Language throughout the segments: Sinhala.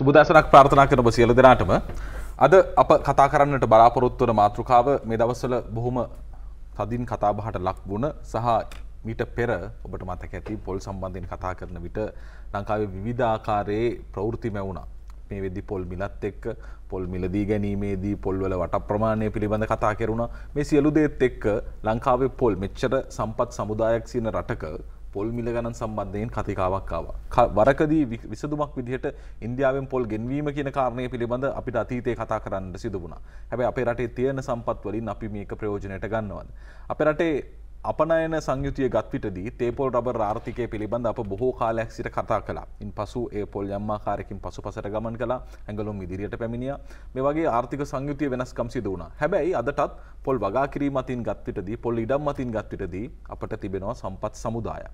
සුබදසනක් ප්‍රාර්ථනා කරන ඔබ සියලු දෙනාටම අද අප කතා කරන්නට බලාපොරොත්තු වන මාතෘකාව මේ දවස්වල බොහොම තදින් කතාබහට ලක් වුණ සහ මීට පෙර ඔබට මතක ඇති පොල් සම්බන්ධයෙන් කතා කරන විට ලංකාවේ විවිධාකාරයේ ප්‍රවෘත්ති මැවුණා. මේ වෙද්දි පොල් මිලත් එක්ක පොල් මිලදී ගැනීමේදී පොල්වල වට ප්‍රමාණය පිළිබඳ කතා කෙරුණා. මේ සියලු දේත් එක්ක ලංකාවේ පොල් මෙච්චර සම්පත් සමුදායක් සින රටක පොල් මිල ගණන් සම්බන්ධයෙන් කතිකාවක්කාව වරකදී විසදුමක් විදිහට ඉන්දියාවෙන් පොල් ගෙන්වීම කියන කාරණය පිළිබඳ අපිට අතීතය කතා කරන්න සිදුබුණා හැබැ අපේ රටේ තියෙන සම්පත්වලින් අපි මේක ප්‍රයෝජනයට ගන්නවද අප රටේ අපනයන සංයුතිය ගත්විටදී තේපොල් රබ ආර්ථිකය පිළිබඳ අප බොහෝ කාලයක් සිට කතා කලා ඉන් පසු ඒ පොල් යම්මාකාරකින් පසු පසට ගමන් කලා ඇඟලුම් ඉදිරියට පැමිණිය මේ වගේ ආර්ථික සංයුතිය වෙනස් කම්සිද වුණ හැබැයි අදටත් පොල් වගා කිරීමතින් ගත්විටදී පොල් ඉඩම් මතින් ගත්විටදී අපට තිබෙනවා සම්පත් සමුදාය.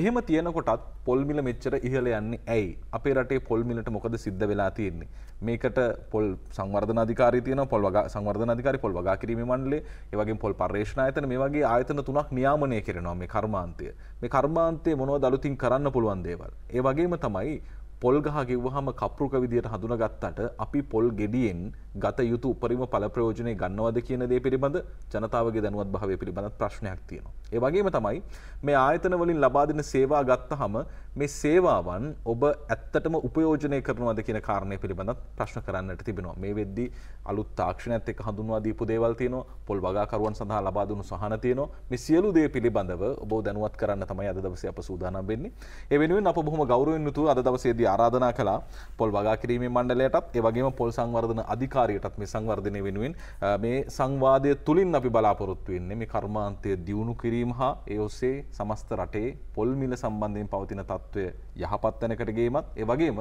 එහෙම තියනකොටත් පොල්මිල මෙච්චර ඉහල යන්නේ ඇයි අපේ රටේ පොල්මිලට මොකද සිද්ධ වෙලා තියෙන්නේ මේකට පොල් සංවර්ධන අධිකාරී තියෙන පොල් වගා සංවර්ධන අධිකාරී පොල් වගා කිරීම මණ්ඩලය ඒ වගේම පොල් පර්යේෂණ ආයතන මේ වගේ ආයතන තුනක් නියාමනය කරනවා මේ කර්මාන්තය මේ කර්මාන්තයේ මොනවද අලුතින් කරන්න පුළුවන් දේවල් ඒ වගේම තමයි පොල්ගහ කිව්වහම කප්පුරුක විදියට හඳුනගත්තට අපි පොල් ගෙඩියෙන් ගත යුතු උපරිම ඵල ප්‍රයෝජනේ ගන්නවද කියන දේ පිළිබඳ ජනතාවගේ දැනුවත් භාවය පිළිබඳ ප්‍රශ්නයක් තියෙනවා. ඒ වගේම තමයි මේ ආයතන වලින් ලබා දෙන සේවා ගත්තහම මේ සේවාවන් ඔබ ඇත්තටම උපයෝජනය කරනවද කියන කාරණය පිළිබඳත් ප්‍රශ්න කරන්නට තිබෙනවා මේ වෙද්දි අලුත් තාක්ෂණයත් එක්ක හඳුන්වා දීපු දේවල් තියෙනවා පොල් වගාකරුවන් සඳහා ලබා දුණු සහන තියෙනවා මේ සියලු දේ පිළිබඳව ඔබ දැනුවත් කරන්න තමයි අද දවසේ අප සූදානම් වෙන්නේ ඒ වෙනුවෙන් අප බොහොම ගෞරවයෙන් යුතුව අද දවසේදී ආරාධනා කළා පොල් වගා කිරීමේ මණ්ඩලයටත් ඒ වගේම පොල් සංවර්ධන අධිකාරියටත් මේ සංවර්ධනය වෙනුවෙන් මේ සංවාදය තුලින් අපි බලාපොරොත්තු වෙන්නේ මේ කර්මාන්තය දියුණු කිරීම හා ඒ ඔස්සේ සමස්ත රටේ පොල් මිල සම්බන්ධයෙන් පවතින තත්ත්වය තත්ත්වය යහපත්තැනකට ගේමත් ඒ වගේම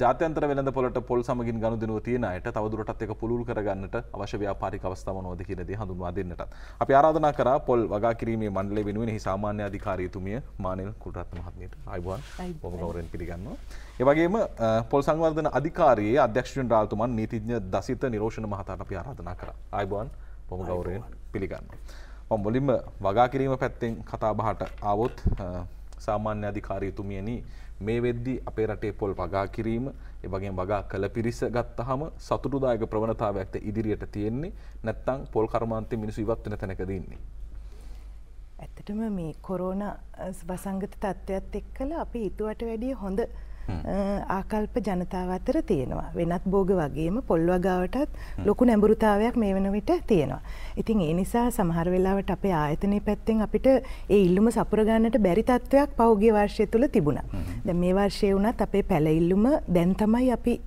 ජාතන්තර වෙලඳ පොලට පොල් සමගින් ගනුදෙනුව තියෙන අයට තවදුරටත් එක පුළුල් කරගන්නට අවශ්‍ය ව්‍යාපාරික අවස්ථාව මොනවද කියන දේ හඳුන්වා දෙන්නටත්. අපි ආරාධනා කරා පොල් වගා කිරීමේ මණ්ඩලය වෙනුවෙන් එහි සාමාන්‍ය අධිකාරීතුමිය මානෙල් කුලරත්න මහත්මියට අයබුවන් බොහොම ගෞරවයෙන් පිළිගන්නවා. ඒ වගේම පොල් සංවර්ධන අධිකාරියේ අධ්‍යක්ෂණින් රාජතුමන් නීතිඥ දසිත නිරෝෂණ මහතාට අපි ආරාධනා කරා. අයබුවන් බොහොම ගෞරවයෙන් පිළිගන්නවා. මම මුලින්ම වගා කිරීම පැත්තෙන් කතා බහට ආවොත් සාමාන්‍ය අධිකාරයතුමියනි මේ වෙද්දි අපේ රටේ පොල් පගා කිරීම එවගේ බගා කළ පිරිස ගත්තහම සතුරුදායක ප්‍රවණතාවයක්ත ඉදිරියට තියෙන්නේ නැත්තං පොල් කර්මාන්තය මිනිසු ඉවත්වන තැනකදන්නේ. ඇත්තටම මේ කොරෝණ වසංගත තත්ත්වයක් එක්කල අපි හිතුවට වැඩිය හොඳ ආකල්ප ජනතාව අතර තියෙනවා. වෙනත් භෝග වගේම පොල්වගාවටත් ලොකු නැඹුරුතාවයක් මේ වෙන විට තියෙනවා. ඉතින් ඒ නිසා සමහර වෙලාවට අපේ ආයතනයේ පැත්තෙන් අපිට ඒ ඉල්ලුම සපුර ගන්නට බැරි තත්වයක් පහුගිය වර්ෂය තුල තිබුණා. දැන් මේ වර්ෂයේ වුණත් අපේ පැල ඉල්ලුම දැන් තමයි අපි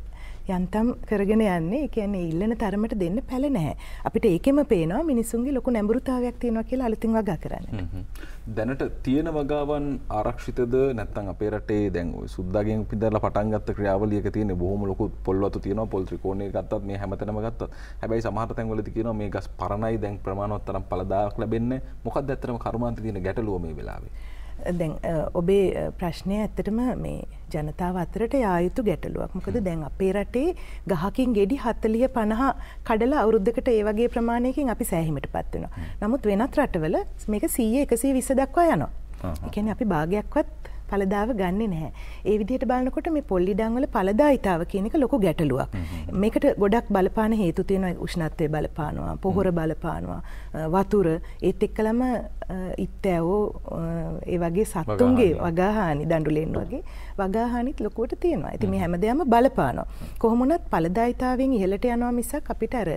යන්තම් කරගෙන යන්නේ කියන්නේ ඉල්ලන තරමට දෙන්න පැල නැහැ. අපිට ඒකෙම පේනවා මිනිසුන්ගේ ලොකු නැඹුරුතාවයක් තියෙනවා කියලා අලුතින් වගා කරන්න. දැනට තියෙන වගාවන් ආරක්ෂිතද නැත්නම් අපේ රටේ දැන් ওই සුද්දාගෙන් පිටදලා පටන් ගත්ත ක්‍රියාවලියක තියෙන බොහොම ලොකු පොල් වතු තියෙනවා පොල් ත්‍රිකෝණය ගත්තත් මේ හැමතැනම ගත්තත්. හැබැයි සමහර තැන්වලදී කියනවා මේ ගස් පරණයි දැන් ප්‍රමාණවත් තරම් ඵලදායක් ලැබෙන්නේ. මොකක්ද ඇත්තටම කර්මාන්තේ තියෙන ගැටලුව මේ වෙලාවේ? දැන් ඔබේ ප්‍රශ්නය ඇත්තටම මේ ජනතාව අතරට යායුතු ගැටලුවක් මොකද දැන් අපේ රටේ ගහකින් ගෙඩි හත්තලිය පණහ කඩලා අවුරුද්ධකට ඒ වගේ ප්‍රමාණයකින් අපි සෑහිමට පත්වෙනවා. නමුත් වෙනත් රටවල මේක සීය එකසේ විස දක්වා යනවා. එකන අපි භාගයක්වත් පලදාව ගන්න නැහැ. ඒ විදිහට බලනකොට මේ පොල්ලිඩංවල පලදායිතාව කියනක ලොකු ගැටලුවක්. මේකට ගොඩක් බලපාන හේතු තියෙනවා උෂ්ණත්වය බලපානවා පොහොර බලපානවා වතුර ඒත් එක්කලම ඉත්තෑවෝ ඒ වගේ සත්තුන්ගේ වගාහානි දඩුලෙන් වගේ වගාහානිත් ලොකුවට තියෙනවා ඇති මේ හැමදයම බලපානවා. කොහොමුණත් පලදායිතාවෙන් ඉහලට යනවා මිසක් අපිට අර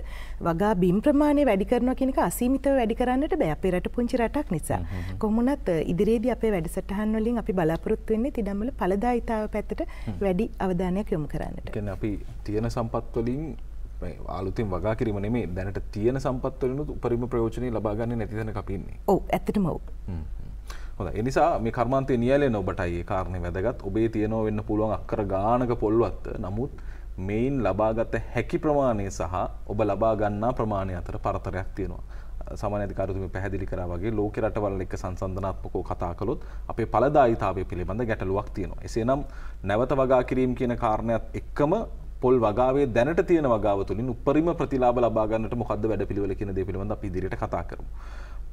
වගා බිම් ප්‍රමාණය වැඩි කරනවා කෙනෙක අසීමිතව වැඩි කරන්නට බෑ අපේ රට පුංචි රටක් නිසා. කොහොමුණත් ඉදිරියේදී අපේ වැඩසටහන් වලින් අපි බලාපොරොත්තු වෙන්නේ තිඩම්වල පලදායිතාව පැත්තට වැඩි අවධානයක් යොමු කරන්නට. කියන්නේ අපි තියෙන සම්පත් වලින් ආලුතින් වගා කිරීම නෙමේ දැනට තියෙන සම්පත්වලනුත් උපරිම ප්‍රයෝජනය ලබාගන්න නැතිදන කපින්නේ ඕ ඇතටම ඔව් හොඳ එනිසා මේ කර්මාන්තය නියලෙන ඔබට ඒ කාරණය වැදගත් ඔබේ තියෙනව වෙන්න පුළුවන් අක්කර ගානක පොල්ුවත් නමුත් මෙයින් ලබාගත හැකි ප්‍රමාණය සහ ඔබ ලබාගන්නා ප්‍රමාණය අතර පරතරයක් තියෙනවා. සමානධිකරුතුම පැහැදිලි කර වගේ ලෝක රටවල් එක සංසන්ධනාත්මකෝ කතා කළොත් අපේ පලදායිතාවය පිළිබඳ ගැටලුවක් තියෙනවා. එසේනම් නැවත වගා කිරීම් කියන කාරණයක් එක්කම පොල් වගාවේ දැනට තියෙන වගාව තුළින් උපරිම ප්‍රතිලාබ ලබාගන්නට මොකද වැඩ පිළිවෙල කියන දේ පිළිබඳ අපි ඉදිරියට කතා කරමු.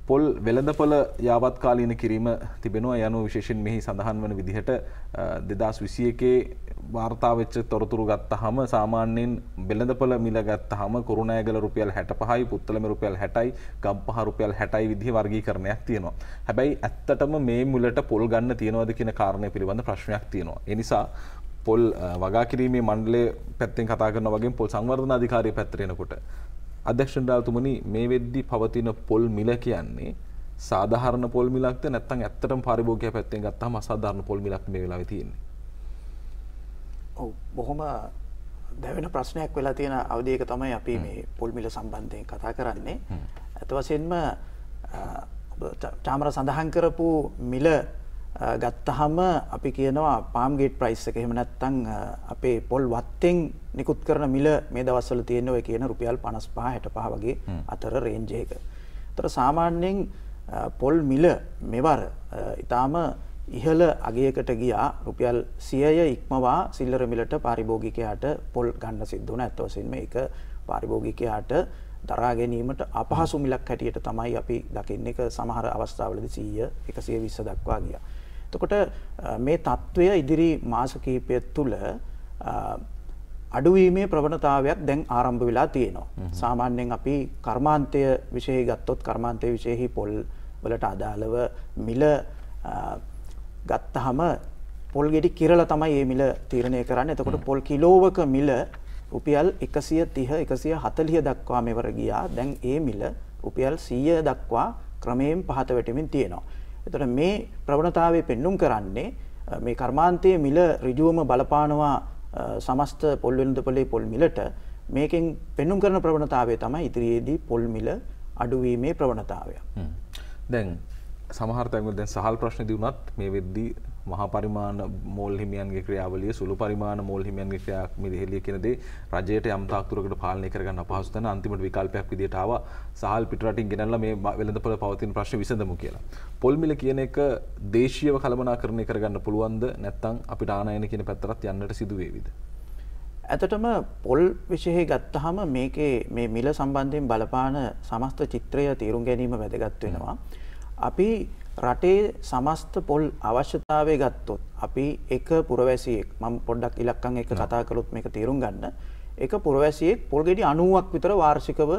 පොල් වෙළඳපොළ යාවත්කාලීන කිරීම තිබෙනවා යනු විශේෂයෙන් මෙහි සඳහන් වන විදිහට 2021 වාර්තා වෙච්ච තොරතුරු ගත්තහම සාමාන්‍යයෙන් වෙළඳපොළ මිල ගත්තහම කුරුණෑගල රුපියල් 65යි පුත්තලම රුපියල් 60යි ගම්පහ රුපියල් 60යි විදිහේ වර්ගීකරණයක් තියෙනවා. හැබැයි ඇත්තටම මේ මුලට පොල් ගන්න තියනවාද කියන කාරණය පිළිබඳ ප්‍රශ්නයක් තියෙනවා. ඒ නිසා පොල් වගා කිරීමේ මණ්ඩලේ පැත්තෙන් කතා කරන වගේ පොල් සංවර්ධන අධිකාරය පැත්තරෙනකොට අධ්‍යක්ෂණඩාල්තුමනි මේ වෙද්දි පවතින පොල් මිල කියන්නේ සාධාරණ පොල් මිලක්ද නැත්නම් ඇත්තටම පරිභෝගිකය පැත්තෙන් ගත්තාම අසාධාරණ පොල් මිලක් මේ වෙලාවේ තියෙන්නේ. ඔව් බොහොම දැවෙන ප්‍රශ්නයක් වෙලා තියෙන අවධියක තමයි අපි මේ පොල් මිල සම්බන්ධයෙන් කතා කරන්නේ. අත වශයෙන්ම චාමර සඳහන් කරපු මිල ගත්තහම අපි කියනවා පාම්ගේට් ප්‍රයිස් එක එහෙම නැත්තං අපේ පොල් වත්තෙන් නිකුත් කරන මිල මේ දවස්සල තියෙන ඔය කියන රුපියල් පනස් පහ හැට පහ වගේ අතර රේන්ජයක. තර සාමාන්‍යයෙන් පොල් මිල මෙවර ඉතාම ඉහළ අගේකට ගියා රුපියල් සියය ඉක්මවා සිල්ලර මිලට පාරිභෝගිකයාට පොල් ගන්න සිද්ධන ඇත්වසින්ම එක පාරිභෝගිකයාට දරා ගැනීමට අපහසු මිලක් හැටියට තමයි අපි දකින්න එක සමහර අවස්ථාවලද සීය එකසිය විස්ස දක්වා ගියා. තකොට මේ තත්ත්වය ඉදිරි මාස කීපය තුළ අඩුවීමේ ප්‍රවණතාවයක් දැන් ආරම්භ වෙලා තියෙනවා. සාමාන්‍යයෙන් අපි කර්මාන්තය විශය ගත්තොත් කර්මාන්තය විශයෙහි පොල් වලට අදාළව මිල ගත්තහම පොල් ගෙඩි කිරල තමයි ඒ මිල තීරණය කරන්න එතකොට පොල් කිලෝවක මිල රුපියල් එකසිය තිහ එකසිය හතලිය දක්වා මෙවර ගියා දැන් ඒ මිල රුපියල් සීය දක්වා ක්‍රමයෙන් පහත වැටමින් තියෙනවා. එතට මේ ප්‍රවණතාවේ පෙන්නුම් කරන්නේ මේ කර්මාන්තය මිල රිජුවම බලපානවා සමස්ත පොල්වෙනද පොලේ පොල් මිලට මේකෙන් පෙන්නුම් කරන ප්‍රවණතාවේ තමයි ඉදිරියේදී පොල් මිල අඩුවීමේ ප්‍රවණතාවය. දැන් සමහර්තයක දැන් සහල් ප්‍රශ්න දියුණත් මේ වෙද්දී මහා පරිමාණ මෝල් හිමියන්ගේ ක්‍රියාවලිය සුළු පරිමාණ මෝල් හිමියන්ගේ ක්‍රියාවක් මිදෙහෙලිය කියන දේ රජයට යම් තාක් දුරකට පාලනය කරගන්න අපහසු තැන අන්තිමට විකල්පයක් විදියට ආවා සහල් පිටරටින් ගෙනල්ලා මේ වෙළඳපොළ පවතින ප්‍රශ්න විසඳමු කියලා. පොල් මිල කියන එක දේශීයව කළමනාකරණය කරගන්න පුළුවන්ද නැත්නම් අපිට ආනයන කියන පැත්තටත් යන්නට සිදු වේවිද? ඇතටම පොල් විශෂහි ගත්තහම මේකේ මේ මිල සම්බන්ධයෙන් බලපාන සමස්ත චිත්‍රය තීරුම් ගැනීම වැදගත් වෙනවා. අපි රටේ සමස්ත පොල් අවශ්‍යතාවය ගත්තොත් අපි එක පුරවැසියෙක් මම පොඩ්ඩක් ඉලක්කං එක කතා කළොත් මේක තේරුම් ගන්න එක පුරවැසියෙක් පොල් ගෙඩි 90ක් විතර වාර්ෂිකව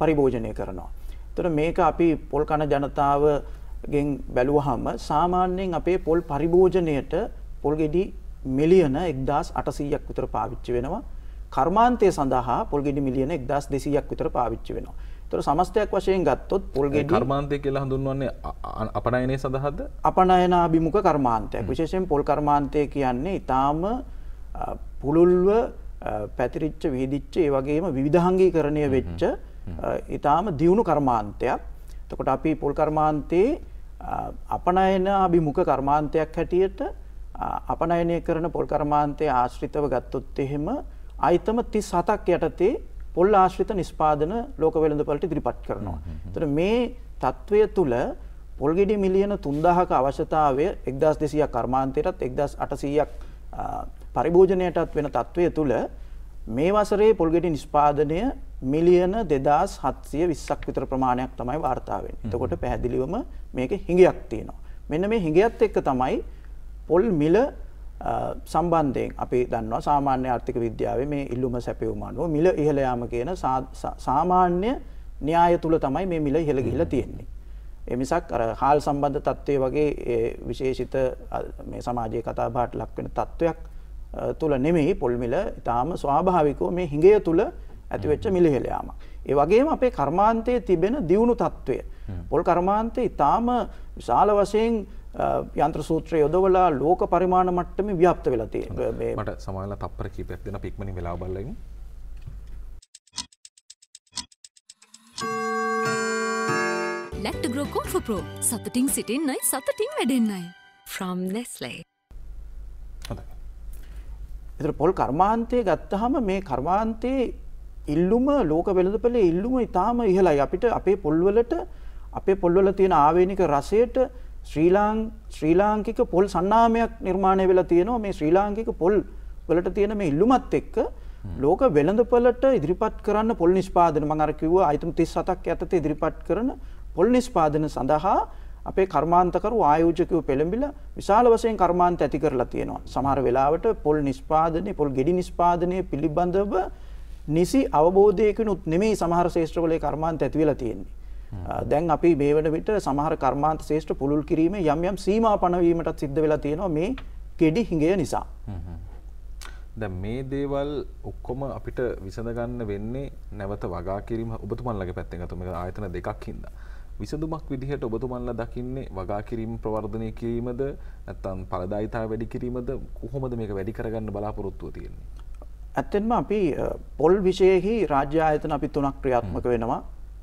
පරිභෝජනය කරනවා. එතකොට මේක අපි පොල් කන ජනතාව ගෙන් බැලුවහම සාමාන්‍යයෙන් අපේ පොල් පරිභෝජනයට පොල් ගෙඩි මිලියන 1800ක් විතර පාවිච්චි වෙනවා. කර්මාන්තය සඳහා පොල් ගෙඩි මිලියන 1200ක් විතර පාවිච්චි වෙනවා. තොර සමස්තයක් වශයෙන් ගත්තොත් පොල්ගේ කර්මාන්තය කියලා හඳුන්වන්නේ අපනයනය සඳහාද අපනයන අභිමුඛ කර්මාන්තයක් විශේෂයෙන් පොල් කර්මාන්තය කියන්නේ ඉතාම පුළුල්ව පැතිරිච්ච විහිදිච්ච ඒ වගේම විවිධාංගීකරණය වෙච්ච ඉතාම දියුණු කර්මාන්තයක් තකොට අපි පොල් කර්මාන්තයේ අපනයන අභිමුඛ කර්මාන්තයක් හැටියට අපනයනය කරන පොල් කර්මාන්තය ආශ්‍රිතව ගත්තොත් එහෙම අයිතම තිස් හතක් යටතේ පොල් ආශ්‍රිත නිස්පාදන ලෝක වෙළඳපලට ඉදිරිපත් කරනවා. එතකොට මේ తත්වය තුල පොල් ගෙඩි මිලියන 3000ක අවශ්‍යතාවය 1200ක් කර්මාන්තයටත් 1800ක් පරිභෝජනයටත් වෙන తත්වය තුල මේ වසරේ පොල් ගෙඩි නිස්පාදනය මිලියන 2720ක් විතර ප්‍රමාණයක් තමයි වාර්තා වෙන්නේ. එතකොට පැහැදිලිවම මේකේ හිඟයක් තියෙනවා. මෙන්න මේ හිඟයත් එක්ක තමයි පොල් මිල සම්බන්ධයෙන් අපි දන්නවා සාමාන්‍ය ආර්ථික විද්‍යාවේ මේ ඉල්ලුම සැපයුම අනුව මිල ඉහළ යාම කියන සාමාන්‍ය න්‍යාය තුල තමයි මේ මිල ඉහළ ගිහිල්ලා තියෙන්නේ. ඒ මිසක් අර හාල් සම්බන්ධ තත්ත්වයේ වගේ විශේෂිත මේ සමාජයේ කතා බහට ලක් වෙන තත්ත්වයක් තුල නෙමෙයි පොල් මිල ඊටාම ස්වාභාවිකව මේ හිඟය තුල ඇතිවෙච්ච මිල ඉහළ යාමක්. ඒ වගේම අපේ කර්මාන්තයේ තිබෙන දියුණු తත්වය පොල් කර්මාන්තේ ඊටාම විශාල වශයෙන් යන්ත්‍ර සූත්‍රය යොදවලා ලෝක පරිමාණ මට්ටම ව්‍යාප්ත වෙලා තියෙනවා. මට සමානලා තප්පර කීපයක් දෙන පික්මනින් වෙලාව බලලා ලැක්ටග්‍රෝ කොම්ෆප්‍රෝ සතටින් සිටින්නයි සතටින් වැඩෙන්න්නයි. ෆ්‍රම් නැස්ලේ. එතර පොල් කර්මාන්තය ගත්තහම මේ කර්මාන්තයේ ඉල්ලුම ලෝක වෙළඳ පෙළ ඉල්ලුම ඉතාම ඉහලයි අපිට අපේ පොල්වලට අපේ පොල්වල තියෙන ආවේනික රසයට ශ්‍රීලාං ශ්‍රීලාංකික පොල් සන්නාමයක් නිර්මාණය වෙලා තියෙනවා මේ ශ්‍රීලාංකික පොල් වලට තියෙන මේ ඉල්ලුමත් එක්ක ලෝක වෙළඳපලට ඉදිරිපත් කරන්න පොල් නිෂ්පාදන මං අර කිව්වා අයිතුම් 37ක් යටතේ ඉදිරිපත් කරන පොල් නිෂ්පාදන සඳහා අපේ කර්මාන්තකරු ආයෝජකයෝ පෙළඹිලා විශාල වශයෙන් කර්මාන්ත ඇති කරලා තියෙනවා. සමහර වෙලාවට පොල් නිෂ්පාදනයේ පොල් ගෙඩි නිෂ්පාදනයේ පිළිබඳව නිසි අවබෝධයකිනුත් නෙමෙයි සමහර ශේෂ්ත්‍රවල කර්මාන්ත ඇති වෙලා තියෙන්නේ. දැන් අපි මේ වන විට සමහර කර්මාන්ත ශේෂ්ඨ පුළුල් කිරීම යම් යම් සීමා පනවීමටත් සිද්ධ වෙලා තියෙනවා මේ කෙඩි හිඟය නිසා. දැ මේ දේවල් ඔක්කොම අපිට විසඳගන්න වෙන්නේ නැවත වගා කිරීම ඔබතුමල්ලගේ පැත්තගතුම ආයතන දෙකක් හිද. විසඳුමක් විදිහට ඔබතුමල්ල දකින්නේ වගා කිරීම ප්‍රවර්ධනය කිරීමද ඇත්තන් පලදායිතා වැඩි කිරීමද කොහොමද මේක වැඩි කරගන්න බලාපොරොත්තුව තියෙන්නේ. ඇත්තෙන්ම අපි පොල් විෂයෙහි රාජ්‍ය ආයතන අපි තුනක් ක්‍රියාත්මක වෙනවා